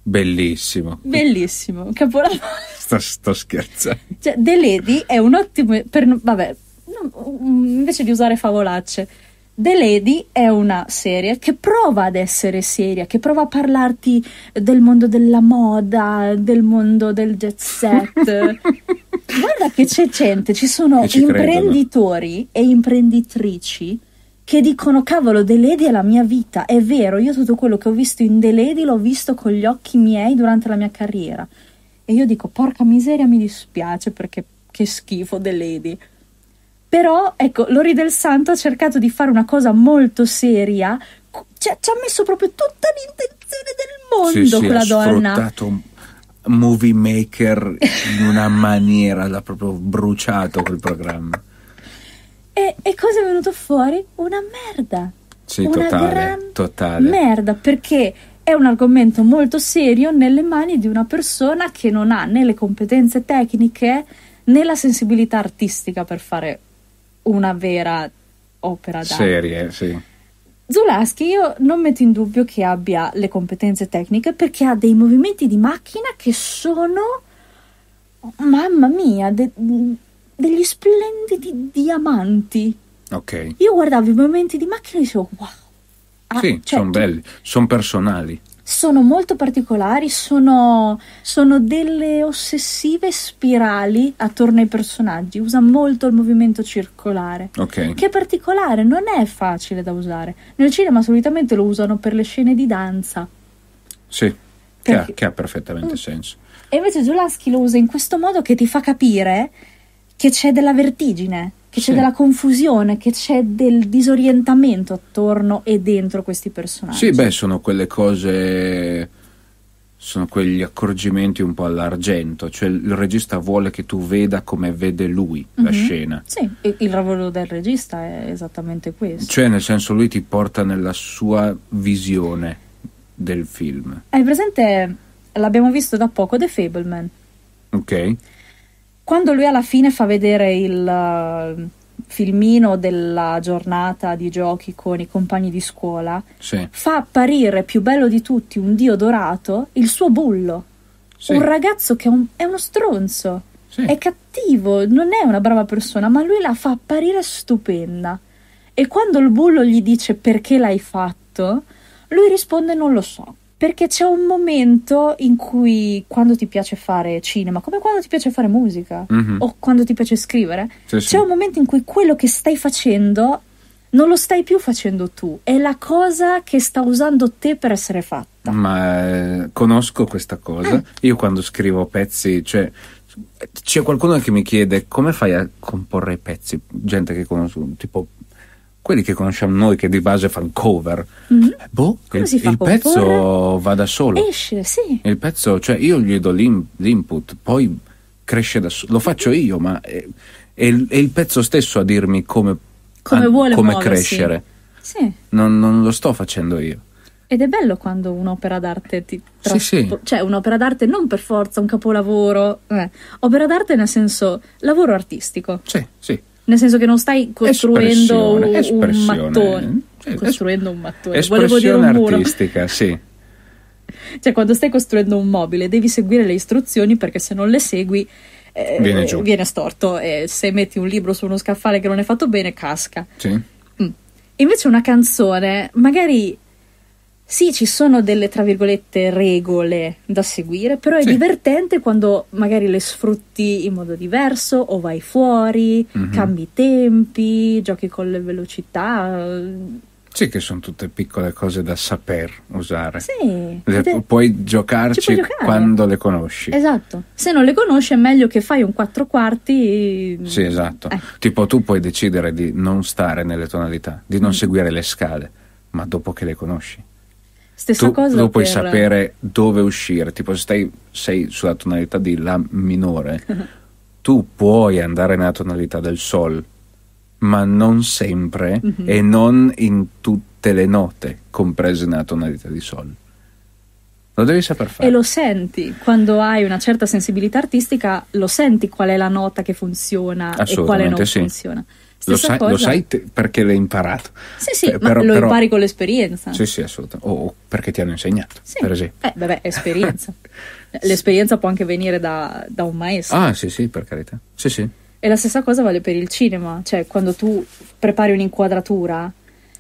B: Bellissimo.
A: Bellissimo, capolavoro.
B: Sto, sto scherzando.
A: Cioè, The Lady è un ottimo... Per, vabbè, invece di usare favolacce The Lady è una serie che prova ad essere seria, che prova a parlarti del mondo della moda, del mondo del jet set. (laughs) Guarda che c'è gente, ci sono ci imprenditori credono. e imprenditrici che dicono cavolo, The Lady è la mia vita, è vero, io tutto quello che ho visto in The Lady l'ho visto con gli occhi miei durante la mia carriera. E io dico porca miseria, mi dispiace perché che schifo The Lady però, ecco, Lori del Santo ha cercato di fare una cosa molto seria, ci ha messo proprio tutta l'intenzione del mondo sì, quella sì, donna.
B: Sfruttato movie maker in una (laughs) maniera, l'ha proprio bruciato quel programma.
A: E, e, cosa è venuto fuori? Una merda. Sì, una totale, totale. Merda, perché è un argomento molto serio nelle mani di una persona che non ha né le competenze tecniche né la sensibilità artistica per fare una vera opera d'arte. Serie, sì. Zulaschi io non metto in dubbio che abbia le competenze tecniche perché ha dei movimenti di macchina che sono, mamma mia, de- degli splendidi diamanti. Ok. Io guardavo i movimenti di macchina e dicevo wow. Ah, sì, certo. Cioè sono belli,
B: sono personali
A: sono molto particolari, sono, sono delle ossessive spirali attorno ai personaggi, usa molto il movimento circolare, okay. che è particolare, non è facile da usare. Nel cinema solitamente lo usano per le scene di danza.
B: Sì, che, ha, che ha, perfettamente mm. senso.
A: E invece Zulaschi lo usa in questo modo che ti fa capire che c'è della vertigine che c'è sì. della confusione, che c'è del disorientamento attorno e dentro questi personaggi. Sì, beh,
B: sono quelle cose, sono quegli accorgimenti un po' all'argento, cioè il regista vuole che tu veda come vede lui mm-hmm. la mhm. scena. Sì,
A: il lavoro del regista è esattamente questo.
B: Cioè, nel senso, lui ti porta nella sua visione del film.
A: Hai presente, l'abbiamo visto da poco, The Fableman. Ok quando lui alla fine fa vedere il eh, filmino della giornata di giochi con i compagni di scuola, sì. fa apparire più bello di tutti un dio dorato, il suo bullo. Sì. Un ragazzo che è, un, è uno stronzo, sì. è cattivo, non è una brava persona, ma lui la fa apparire stupenda. E quando il bullo gli dice perché l'hai fatto, lui risponde non lo so perché c'è un momento in cui quando ti piace fare cinema, come quando ti piace fare musica mm-hmm. o quando ti piace scrivere, sì, c'è sì. un momento in cui quello che stai facendo non lo stai più facendo tu, è la cosa che sta usando te per essere fatta.
B: Ma eh, conosco questa cosa. Eh. Io quando scrivo pezzi, cioè c'è qualcuno che mi chiede come fai a comporre i pezzi, gente che conosco, tipo quelli che conosciamo noi che di base fanno cover. Mm-hmm. Eh, boh, Come il, il pezzo va da solo.
C: Esce, sì.
B: Il pezzo, cioè io gli do l'in, l'input, poi cresce da solo. Lo faccio io, ma eh, è, è, è, il pezzo stesso a dirmi come,
A: come, a, come crescere. Sì.
B: Non, non, lo sto facendo io.
A: Ed è bello quando un'opera d'arte ti tra- sì, sì. cioè un'opera d'arte non per forza un capolavoro, eh. opera d'arte nel senso lavoro artistico. Sì, sì. Nel senso che non stai costruendo espressione, un mattone. Costruendo un mattone. Espressione dire un muro.
B: artistica, sì. (laughs)
A: Cioè, quando stai costruendo un mobile, devi seguire le istruzioni perché se non le segui eh, viene, giù. viene storto. E se metti un libro su uno scaffale che non è fatto bene, casca. Sì. Mm. Invece, una canzone magari sì, ci sono delle, tra virgolette, regole da seguire, però è sì. divertente quando magari le sfrutti in modo diverso o vai fuori, mm-hmm. cambi tempi, giochi con le velocità.
B: Sì, che sono tutte piccole cose da saper usare.
A: Sì. Te...
B: Puoi giocarci puoi quando le conosci.
A: Esatto. Se non le conosci è meglio che fai un quattro quarti. Sì,
B: esatto. Eh. Tipo tu puoi decidere di non stare nelle tonalità, di non mm. seguire le scale, ma dopo che le conosci.
A: Stessa tu, cosa. Tu puoi per... sapere
B: dove uscire, tipo se stai, sei sulla tonalità di La minore, (laughs) tu puoi andare nella tonalità del Sol, ma non sempre mm-hmm. e non in tutte le note, comprese nella tonalità di Sol. Lo devi saper fare.
A: E lo senti, quando hai una certa sensibilità artistica, lo senti qual è la nota che funziona e quale non sì. funziona. Lo sai, lo sai,
B: te, perché l'hai imparato. Sì, sì, eh, però, lo però, impari con
A: l'esperienza. Sì, sì,
B: assolutamente. O, o perché ti hanno insegnato, sì. per esempio.
A: Beh, vabbè, esperienza. (laughs) l'esperienza può anche venire da, da, un maestro. Ah,
B: sì, sì, per carità. Sì, sì.
A: E la stessa cosa vale per il cinema. Cioè, quando tu prepari un'inquadratura,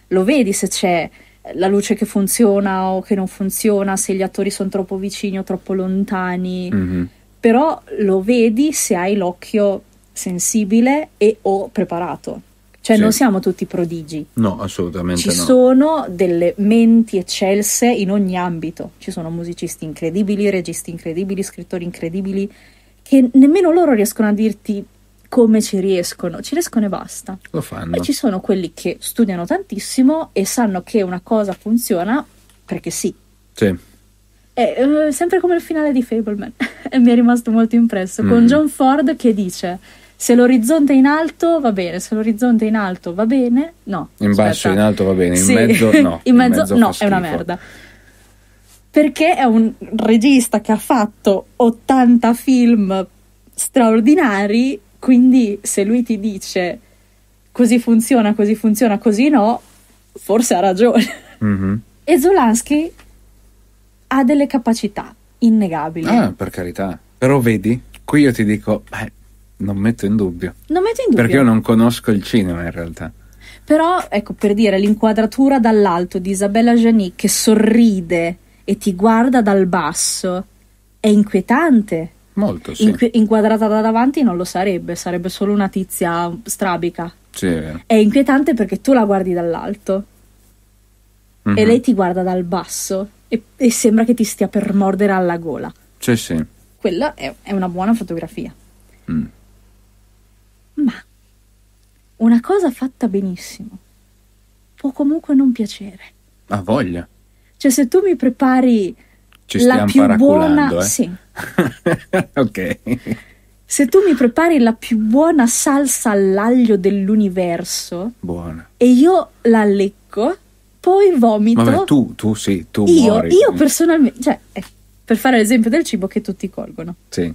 A: lo vedi se c'è la luce che funziona o che non funziona, se gli attori sono troppo vicini o troppo lontani. Mm-hmm. Però lo vedi se hai l'occhio sensibile e o preparato. Cioè sì. non siamo tutti prodigi.
B: No, assolutamente Ci no. Ci
A: sono delle menti eccelse in ogni ambito. Ci sono musicisti incredibili, registi incredibili, scrittori incredibili, che nemmeno loro riescono a dirti come ci riescono, ci riescono e basta.
B: Lo fanno. E ci sono
A: quelli che studiano tantissimo e sanno che una cosa funziona perché sì. Sì. È, uh, eh, sempre come il finale di Fableman, (laughs) e mi è rimasto molto impresso, mm. con John Ford che dice se l'orizzonte è in alto va bene, se l'orizzonte è in alto va bene, no. In aspetta. basso, in alto va bene, in sì. mezzo no. (laughs) in, mezzo, in mezzo no, è una merda. Perché è un regista che ha fatto 80 film straordinari, quindi se lui ti dice così funziona, così funziona, così no, forse ha ragione. Mm-hmm. E Zulansky ha delle capacità innegabili. Ah,
B: per carità. Però vedi, qui io ti dico, beh, non metto in dubbio.
A: Non metto in dubbio. Perché io non
B: conosco il cinema in realtà.
A: Però, ecco, per dire, l'inquadratura dall'alto di Isabella Gianni che sorride e ti guarda dal basso è inquietante. Molto, sì. Inqu- inquadrata da davanti non lo sarebbe, sarebbe solo una tizia strabica.
C: Sì, è vero. È
A: inquietante perché tu la guardi dall'alto mm-hmm. e mhm. lei ti guarda dal basso e, e, sembra che ti stia per mordere alla gola. Sì, sì. Quella è, è una buona fotografia. Mm. Ma una cosa fatta benissimo può comunque non piacere. Ha voglia. Cioè se tu mi prepari Ci la più buona... Eh? Sì. (laughs) ok. Se tu mi prepari la più buona salsa all'aglio dell'universo... Buona. E io la lecco, poi vomito... Vabbè, tu,
B: tu sì, tu io, muori. Io
A: personalmente... Cioè, eh, per fare l'esempio del cibo che tutti colgono. Sì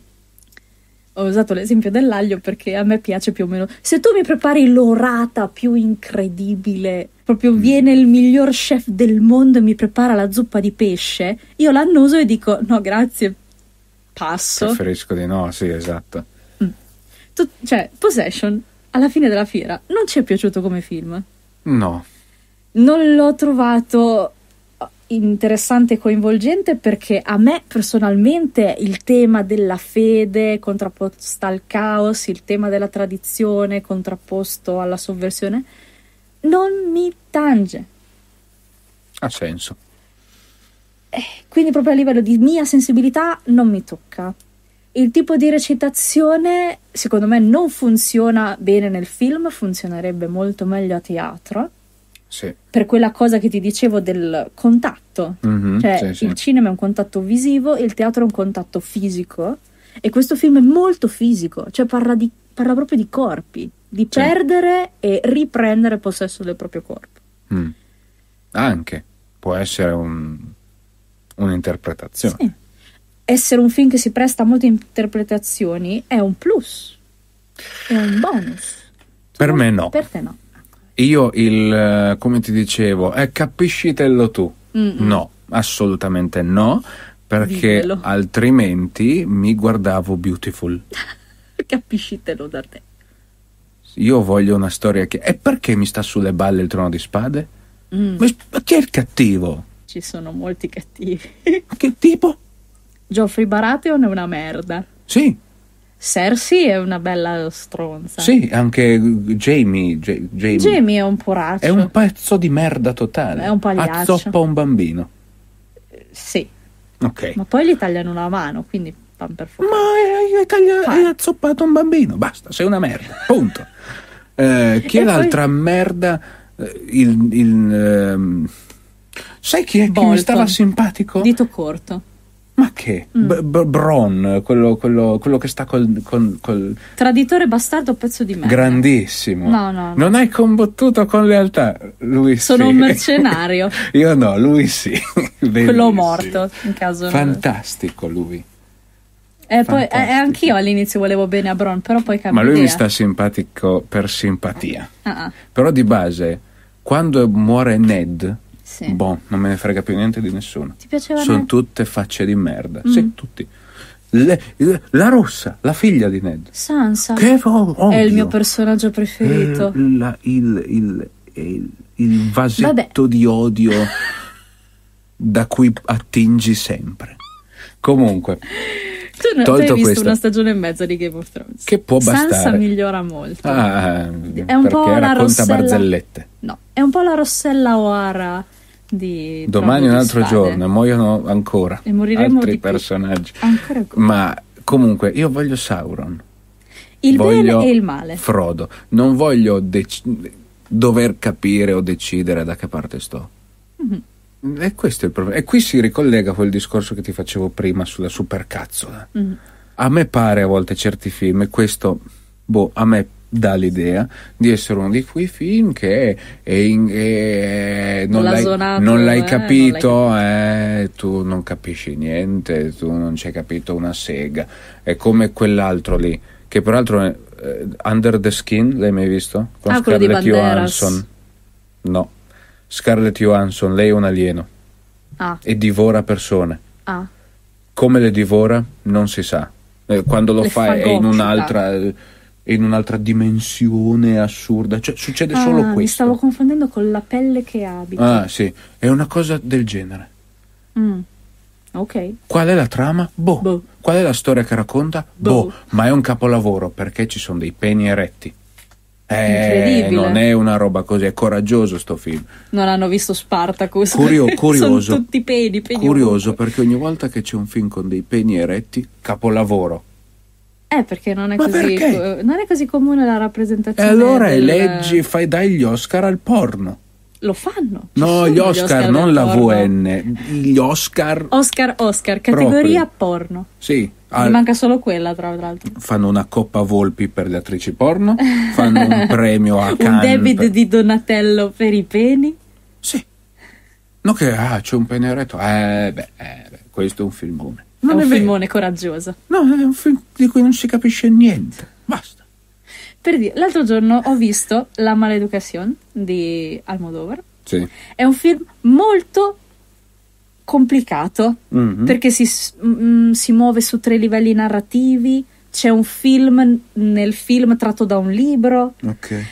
A: ho usato l'esempio dell'aglio perché a me piace più o meno. Se tu mi prepari l'orata più incredibile, proprio mm. viene il miglior chef del mondo e mi prepara la zuppa di pesce, io l'annuso e dico no grazie, passo.
B: Preferisco di no, sì, esatto. Mm.
A: Tu, cioè, Possession, alla fine della fiera, non ci è piaciuto come film? No. Non l'ho trovato interessante e coinvolgente perché a me personalmente il tema della fede contrapposta al caos, il tema della tradizione contrapposto alla sovversione, non mi tange. Ha senso. Eh, quindi proprio a livello di mia sensibilità non mi tocca. Il tipo di recitazione secondo me non funziona bene nel film, funzionerebbe molto meglio a teatro sì. Per quella cosa che ti dicevo del contatto,
C: mm-hmm, cioè sì, il
A: cinema è un contatto visivo, il teatro è un contatto fisico e questo film è molto fisico, cioè parla, di, parla proprio di corpi, di perdere e riprendere possesso del proprio corpo.
B: Mm. Anche, può essere un, un'interpretazione. Sì.
A: Essere un film che si presta a molte interpretazioni è un plus, è un bonus.
B: Per me no. Per te no. Io il, eh, come ti dicevo, eh, capiscitello tu. Mm-mm. No, assolutamente no, perché Dimmelo. altrimenti mi guardavo beautiful.
A: (laughs) capiscitelo da te.
B: Io voglio una storia che... E perché mi sta sulle balle il trono di spade? Mm. Ma chi è il cattivo?
A: Ci sono molti cattivi. che tipo? Geoffrey Baratheon è una merda. Sì, Cersei è una bella stronza.
B: Sì, anche Jamie. J- Jamie. Jamie
A: è un poraccio. È
B: un pezzo di merda totale. È un pagliaccio. Azzoppa un bambino. Sì. Ok.
A: Ma poi gli tagliano una mano, quindi pan per forza. Ma hai, tagliato, hai azzoppato un bambino, basta,
B: sei una merda, punto. eh, chi è l'altra poi... merda? Eh, il... il ehm... Sai chi è Bolton. che mi stava
A: simpatico? Dito corto.
B: Ma che? Mm. B- B- Bron, quello, quello, quello, che sta col, col, col,
A: Traditore bastardo, pezzo di me.
B: Grandissimo. No, no, no. Non hai combattuto con lealtà? Lui Sono sì. un (laughs) mercenario. Io no, lui sì. (laughs) quello morto, in caso... Fantastico lui.
A: Eh, poi, eh, anch'io all'inizio volevo bene a Bron, però poi capisco. Ma lui idea. mi sta
B: simpatico per simpatia. Uh-uh. Però di base, quando muore Ned, sì. Boh, non me ne frega più niente di nessuno. Ti piaceva? Sono tutte facce di merda. Mm. Sì, tutti. Le, le, la rossa, la figlia di Ned.
A: Sansa. Che oh, È il mio personaggio eh, preferito.
B: Eh, la, il, il, il, il, vasetto Vabbè. di odio da cui attingi sempre. Comunque. Tu
A: non hai visto questa. una stagione e mezza di Game of Thrones. Che può bastare. Sansa migliora molto.
B: Ah, è un po' la racconta barzellette.
A: No, è un po' la Rossella O'Hara di domani un altro spade. giorno
B: muoiono ancora e moriremo altri personaggi ancora ma comunque io voglio Sauron il voglio bene e il male Frodo non voglio dec- dover capire o decidere da che parte sto
C: mm-hmm.
B: e questo è il problema e qui si ricollega a quel discorso che ti facevo prima sulla supercazzola mm-hmm. a me pare a volte certi film e questo boh a me dà l'idea di essere uno di quei film che è in, è, non, l'hai, sonato, non, l'hai, eh, capito, non l'hai Eh, tu non capisci niente, tu non ci hai capito una sega. È come quell'altro lì, che peraltro è eh, Under the Skin, l'hai mai visto? Con ah, Scarlett Johansson. No, Scarlett Johansson, lei è un alieno ah. e divora persone. Ah. Come le divora non si sa. Eh, quando lo le fa è in un'altra eh, in un'altra dimensione assurda, cioè succede ah, solo questo. Mi
A: stavo confondendo con la pelle che abita.
B: Ah, sì, è una cosa del genere.
A: Mm. Ok.
B: Qual è la trama? Boh. boh. Qual è la storia che racconta? Boh. boh. Ma è un capolavoro perché ci sono dei peni eretti. Eh, non è una roba così, è coraggioso sto film.
A: Non hanno visto Spartacus. Curio, (laughs) curioso. sono tutti peni, peni Curioso
B: ovunque. perché ogni volta che c'è un film con dei peni eretti, capolavoro.
A: Eh, perché non è, Ma così, perché? non è così comune la rappresentazione. E allora del... eleggi,
B: fai dai gli Oscar al porno
A: lo fanno. No, gli Oscar, gli Oscar, non la porno.
B: VN, gli Oscar.
A: Oscar, Oscar, categoria proprio. porno.
B: Sì. Al... Mi manca
A: solo quella, tra l'altro.
B: Fanno una coppa Volpi per le attrici porno, fanno un (laughs) premio a Cannes. Un David per... di
A: Donatello per i peni. Sì.
B: No che, ah, c'è un pene eretto. Eh, beh, eh, beh, questo è un filmone
A: non è un è filmone vero. coraggioso. No, è un film di cui non si capisce niente. Basta. Per dire, l'altro giorno ho visto La Maleducation di Almodovar. Sì. È un film molto complicato mm-hmm. perché si, mh, mm, si, muove su tre livelli narrativi. C'è un film nel film tratto da un libro. Ok.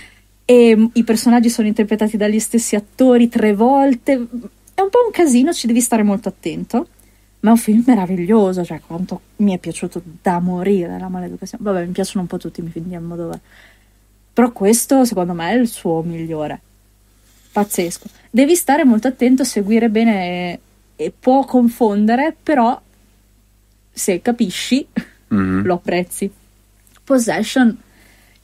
A: E mm, i personaggi sono interpretati dagli stessi attori tre volte. È un po' un casino, ci devi stare molto attento ma è un film meraviglioso, cioè quanto mi è piaciuto da morire la maleducazione. Vabbè, mi piacciono un po' tutti i film di Almodovar. Però questo, secondo me, è il suo migliore. Pazzesco. Devi stare molto attento, seguire bene e, e può confondere, però se capisci mm-hmm. lo apprezzi. Possession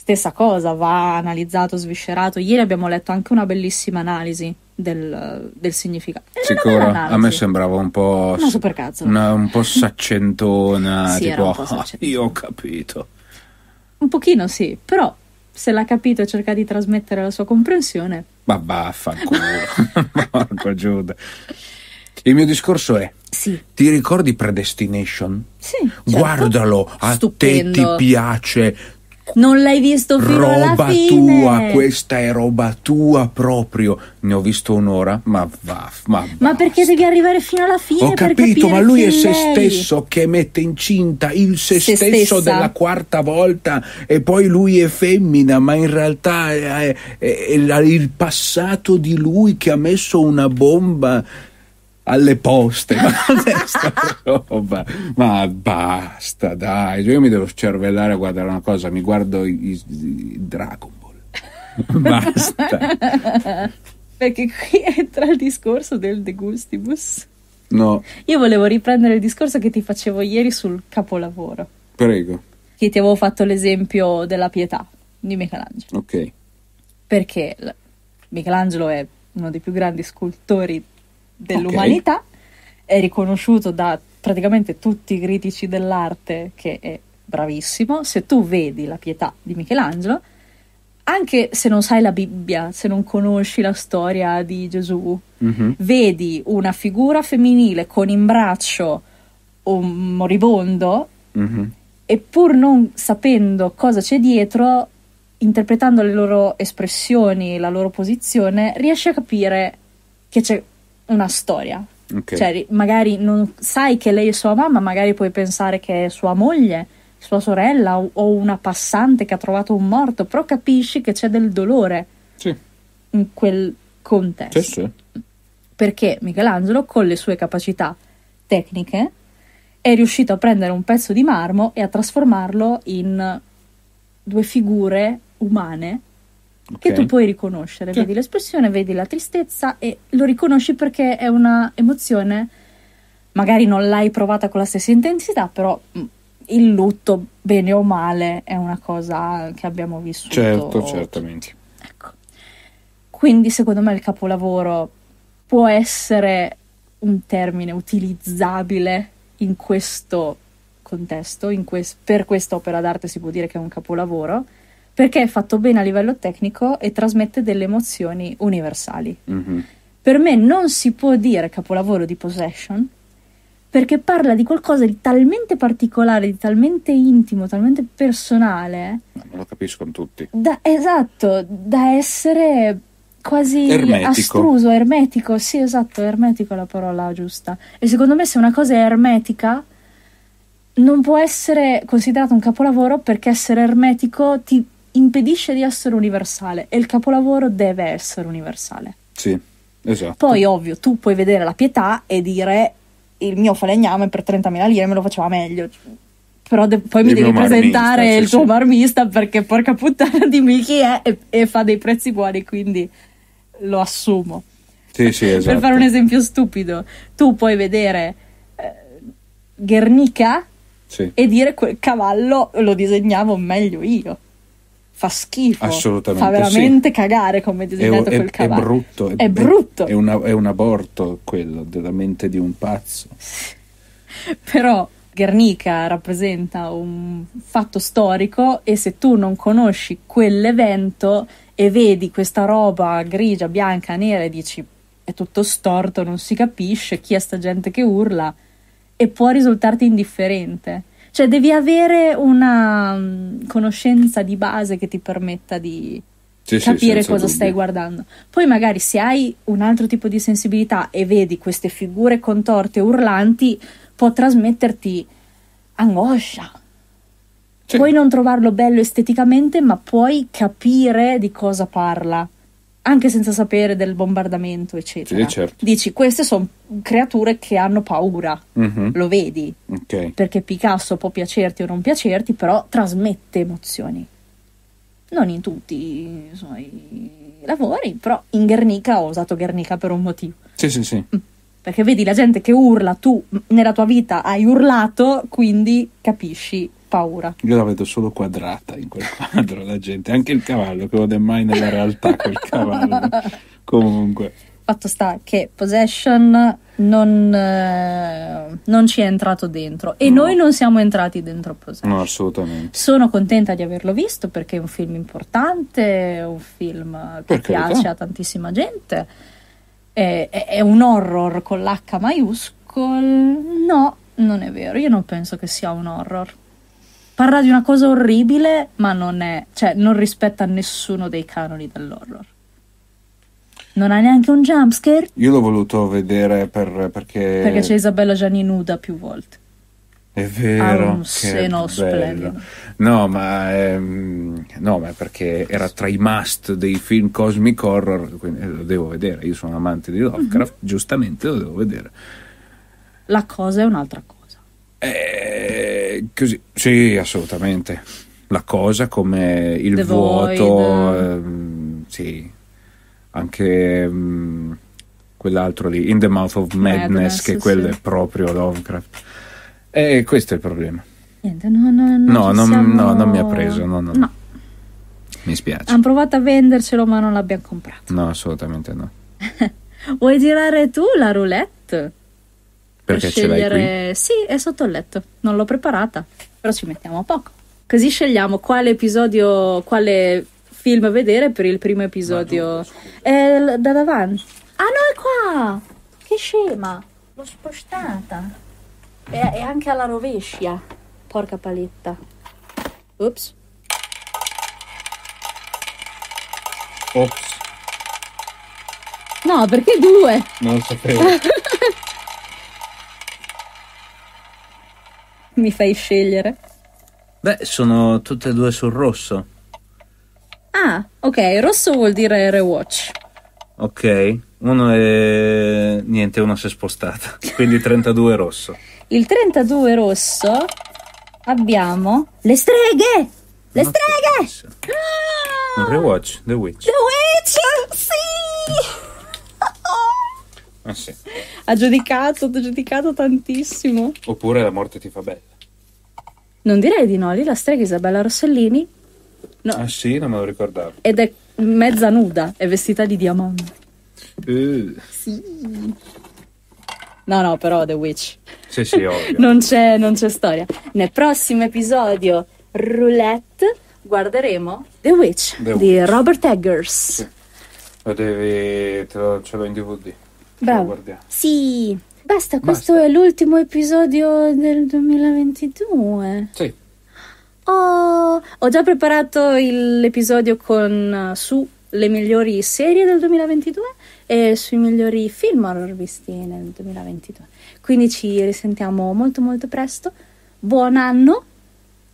A: stessa cosa, va analizzato, sviscerato. Ieri abbiamo letto anche una bellissima analisi del, del significato. Sicuro, a me
B: sembrava un po'. Una supercazzo. un po' saccentona, (laughs) sì, tipo, po ah, io ho capito.
A: Un pochino sì, però se l'ha capito e cerca di trasmettere la sua comprensione.
B: Ma vaffanculo, (laughs) porco Giuda. Il mio discorso è: sì. ti ricordi Predestination?
A: Sì. Certo. Guardalo,
B: a Stupendo. te ti piace,
A: non l'hai visto fino roba tua, questa
B: è roba tua proprio. Ne ho visto un'ora, ma va. Ma,
A: ma perché devi arrivare fino alla fine? Ho capito, ma lui è se stesso
B: che mette incinta il se, se stesso stessa. della quarta volta e poi lui è femmina, ma in realtà è, è, è, è il passato di lui che ha messo una bomba alle poste, (laughs) ma cos'è roba? Ma basta, dai, io mi devo cervellare a guardare una cosa, mi guardo i, i, i Dragon Ball. (laughs) basta.
A: Perché qui entra il discorso del De Gustibus. No. Io volevo riprendere il discorso che ti facevo ieri sul capolavoro. Prego. Che ti avevo fatto l'esempio della pietà di Michelangelo. Ok. Perché Michelangelo è uno dei più grandi scultori dell'umanità, okay. è riconosciuto da praticamente tutti i critici dell'arte che è bravissimo. Se tu vedi la pietà di Michelangelo, anche se non sai la Bibbia, se non conosci la storia di Gesù, mm-hmm. vedi una figura femminile con in braccio un moribondo mm-hmm. e pur non sapendo cosa c'è dietro, interpretando le loro espressioni, la loro posizione, riesci a capire che c'è una storia. Okay. Cioè, magari non sai che lei è sua mamma, magari puoi pensare che è sua moglie, sua sorella o, una passante che ha trovato un morto, però capisci che c'è del dolore sì. in quel contesto. Sì, sì. Perché Michelangelo, con le sue capacità tecniche, è riuscito a prendere un pezzo di marmo e a trasformarlo in due figure umane okay. che tu puoi riconoscere. Sì. Vedi l'espressione, vedi la tristezza e lo riconosci perché è una emozione, magari non l'hai provata con la stessa intensità, però mm, il lutto, bene o male, è una cosa che abbiamo vissuto. Certo, certamente. Ecco. Quindi secondo me il capolavoro può essere un termine utilizzabile in questo contesto, in quest- per quest'opera d'arte si può dire che è un capolavoro perché è fatto bene a livello tecnico e trasmette delle emozioni universali. Mm-hmm. Per me non si può dire capolavoro di Possession perché parla di qualcosa di talmente particolare, di talmente intimo, talmente personale.
B: Non lo capiscono tutti.
A: Da, esatto, da essere quasi ermetico. astruso, ermetico. Sì, esatto, ermetico è la parola giusta. E secondo me se una cosa è ermetica non può essere considerata un capolavoro perché essere ermetico ti impedisce di essere universale e il capolavoro deve essere universale. Sì, esatto. Poi, ovvio, tu puoi vedere la pietà e dire il mio falegname per 30.000 lire me lo faceva meglio. Però de- poi il mi devi presentare marmista, il tuo sì. marmista perché porca puttana (laughs) dimmi chi è e-, e fa dei prezzi buoni, quindi lo assumo.
B: Sì, sì, (laughs) esatto. per fare un
A: esempio stupido, tu puoi vedere eh, Guernica sì. e dire quel cavallo lo disegnavo meglio io fa schifo. Assolutamente. Fa veramente sì. cagare come disegnato è, quel cavallo. È
C: brutto. È, è
A: brutto. È,
B: una, è, un aborto quello della mente di un pazzo.
A: (laughs) Però Guernica rappresenta un fatto storico e se tu non conosci quell'evento e vedi questa roba grigia, bianca, nera e dici è tutto storto, non si capisce chi è sta gente che urla e può risultarti indifferente cioè devi avere una mm, conoscenza di base che ti permetta di sì, capire sì, cosa dubbio. stai guardando. Poi magari se hai un altro tipo di sensibilità e vedi queste figure contorte urlanti, può trasmetterti angoscia. Sì. Puoi non trovarlo bello esteticamente, ma puoi capire di cosa parla anche senza sapere del bombardamento, eccetera. Sì, certo. Dici, queste sono creature che hanno paura, mm-hmm. lo vedi, okay. perché Picasso può piacerti o non piacerti, però trasmette emozioni. Non in tutti i suoi lavori, però in Guernica ho usato Guernica per un motivo.
B: Sì, sì, sì. Mm.
A: perché vedi la gente che urla, tu nella tua vita hai urlato, quindi capisci paura.
B: Io la vedo solo quadrata in quel (laughs) quadro, la gente, anche il cavallo, che non è mai nella realtà quel cavallo. (laughs) Comunque.
A: Fatto sta che Possession non, eh, non ci è entrato dentro e no. noi non siamo entrati dentro Possession.
B: No, assolutamente.
A: Sono contenta di averlo visto perché è un film importante, un film che piace a tantissima gente. È, è, è un horror con l'H maiuscolo. No, non è vero, io non penso che sia un horror parla di una cosa orribile, ma non è, cioè, non rispetta nessuno dei canoni dell'horror. Non ha neanche un jumpscare.
B: Io l'ho voluto vedere per, perché. Perché c'è
A: Isabella Gianni nuda più volte.
B: È vero. Ha un seno splendido. No ma, ehm, no, ma perché era tra i must dei film cosmic horror, quindi lo devo vedere. Io sono amante di Lovecraft, mm-hmm. giustamente lo devo vedere.
A: La cosa è un'altra cosa.
B: Eh così, sì, assolutamente. La cosa come il The vuoto, ehm, sì, anche mh, mm, quell'altro lì, In the Mouth of Madness, Madness che quello sì. è proprio Lovecraft. E questo è il problema.
A: Niente, no, no, no, non, siamo... no, non mi ha preso.
B: No, no. no. Mi spiace.
A: Hanno provato a vendercelo, ma non l'abbiamo comprato.
B: No, assolutamente no. (laughs)
A: Vuoi girare tu la roulette?
C: Perché scegliere...
A: Sì, è sotto il letto, non l'ho preparata, però ci mettiamo a poco. Così scegliamo quale episodio, quale film vedere per il primo episodio. è l- da davanti. Ah no, è qua! Che scema! L'ho spostata. È, è anche alla rovescia. Porca paletta. Ops. Ops. No, perché due? Non lo sapevo. (laughs) (laughs) mi fai scegliere?
B: Beh, sono tutte e due sul rosso.
A: Ah, ok, rosso vuol dire rewatch.
B: Ok, uno è... niente, uno si è spostato, (laughs) quindi 32 rosso.
A: Il 32 rosso abbiamo le streghe! Le no, streghe! No!
B: Ah! Un rewatch, The Witch.
A: The Witch, sì! Ah sì. (laughs) ha giudicato, ha giudicato tantissimo.
B: Oppure La morte ti fa bella.
A: Non direi di no, lì la strega Isabella Rossellini.
B: No. Ah sì, non me lo ricordavo.
A: Ed è mezza nuda, è vestita di diamante. Uh. Sì. No, no, però The Witch.
B: Sì, sì, ovvio.
A: (laughs) non, c'è, non c'è storia. Nel prossimo episodio, Roulette, guarderemo The Witch The di Witch. Robert Eggers. Sì.
B: Lo devi, te lo, ce l'ho in DVD.
A: Bravo. Sì. Basta, Basta, questo è l'ultimo episodio del 2022. Sì. Oh, ho già preparato l'episodio con, eh, le migliori serie del 2022 e sui migliori film horror visti nel 2022. Quindi ci risentiamo molto molto presto. Buon anno,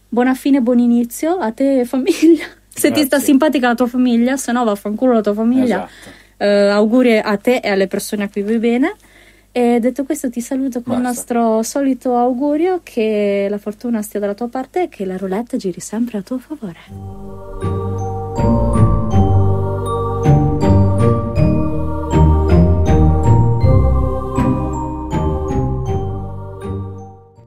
A: buona fine, buon inizio a te famiglia. Se Grazie. ti sta simpatica la tua famiglia, se no vaffanculo la tua famiglia. Esatto Uh, auguri a te e alle persone a cui vuoi bene. E detto questo, ti saluto con Basta. il nostro solito augurio che la fortuna stia dalla tua parte e che la roulette giri sempre a tuo favore.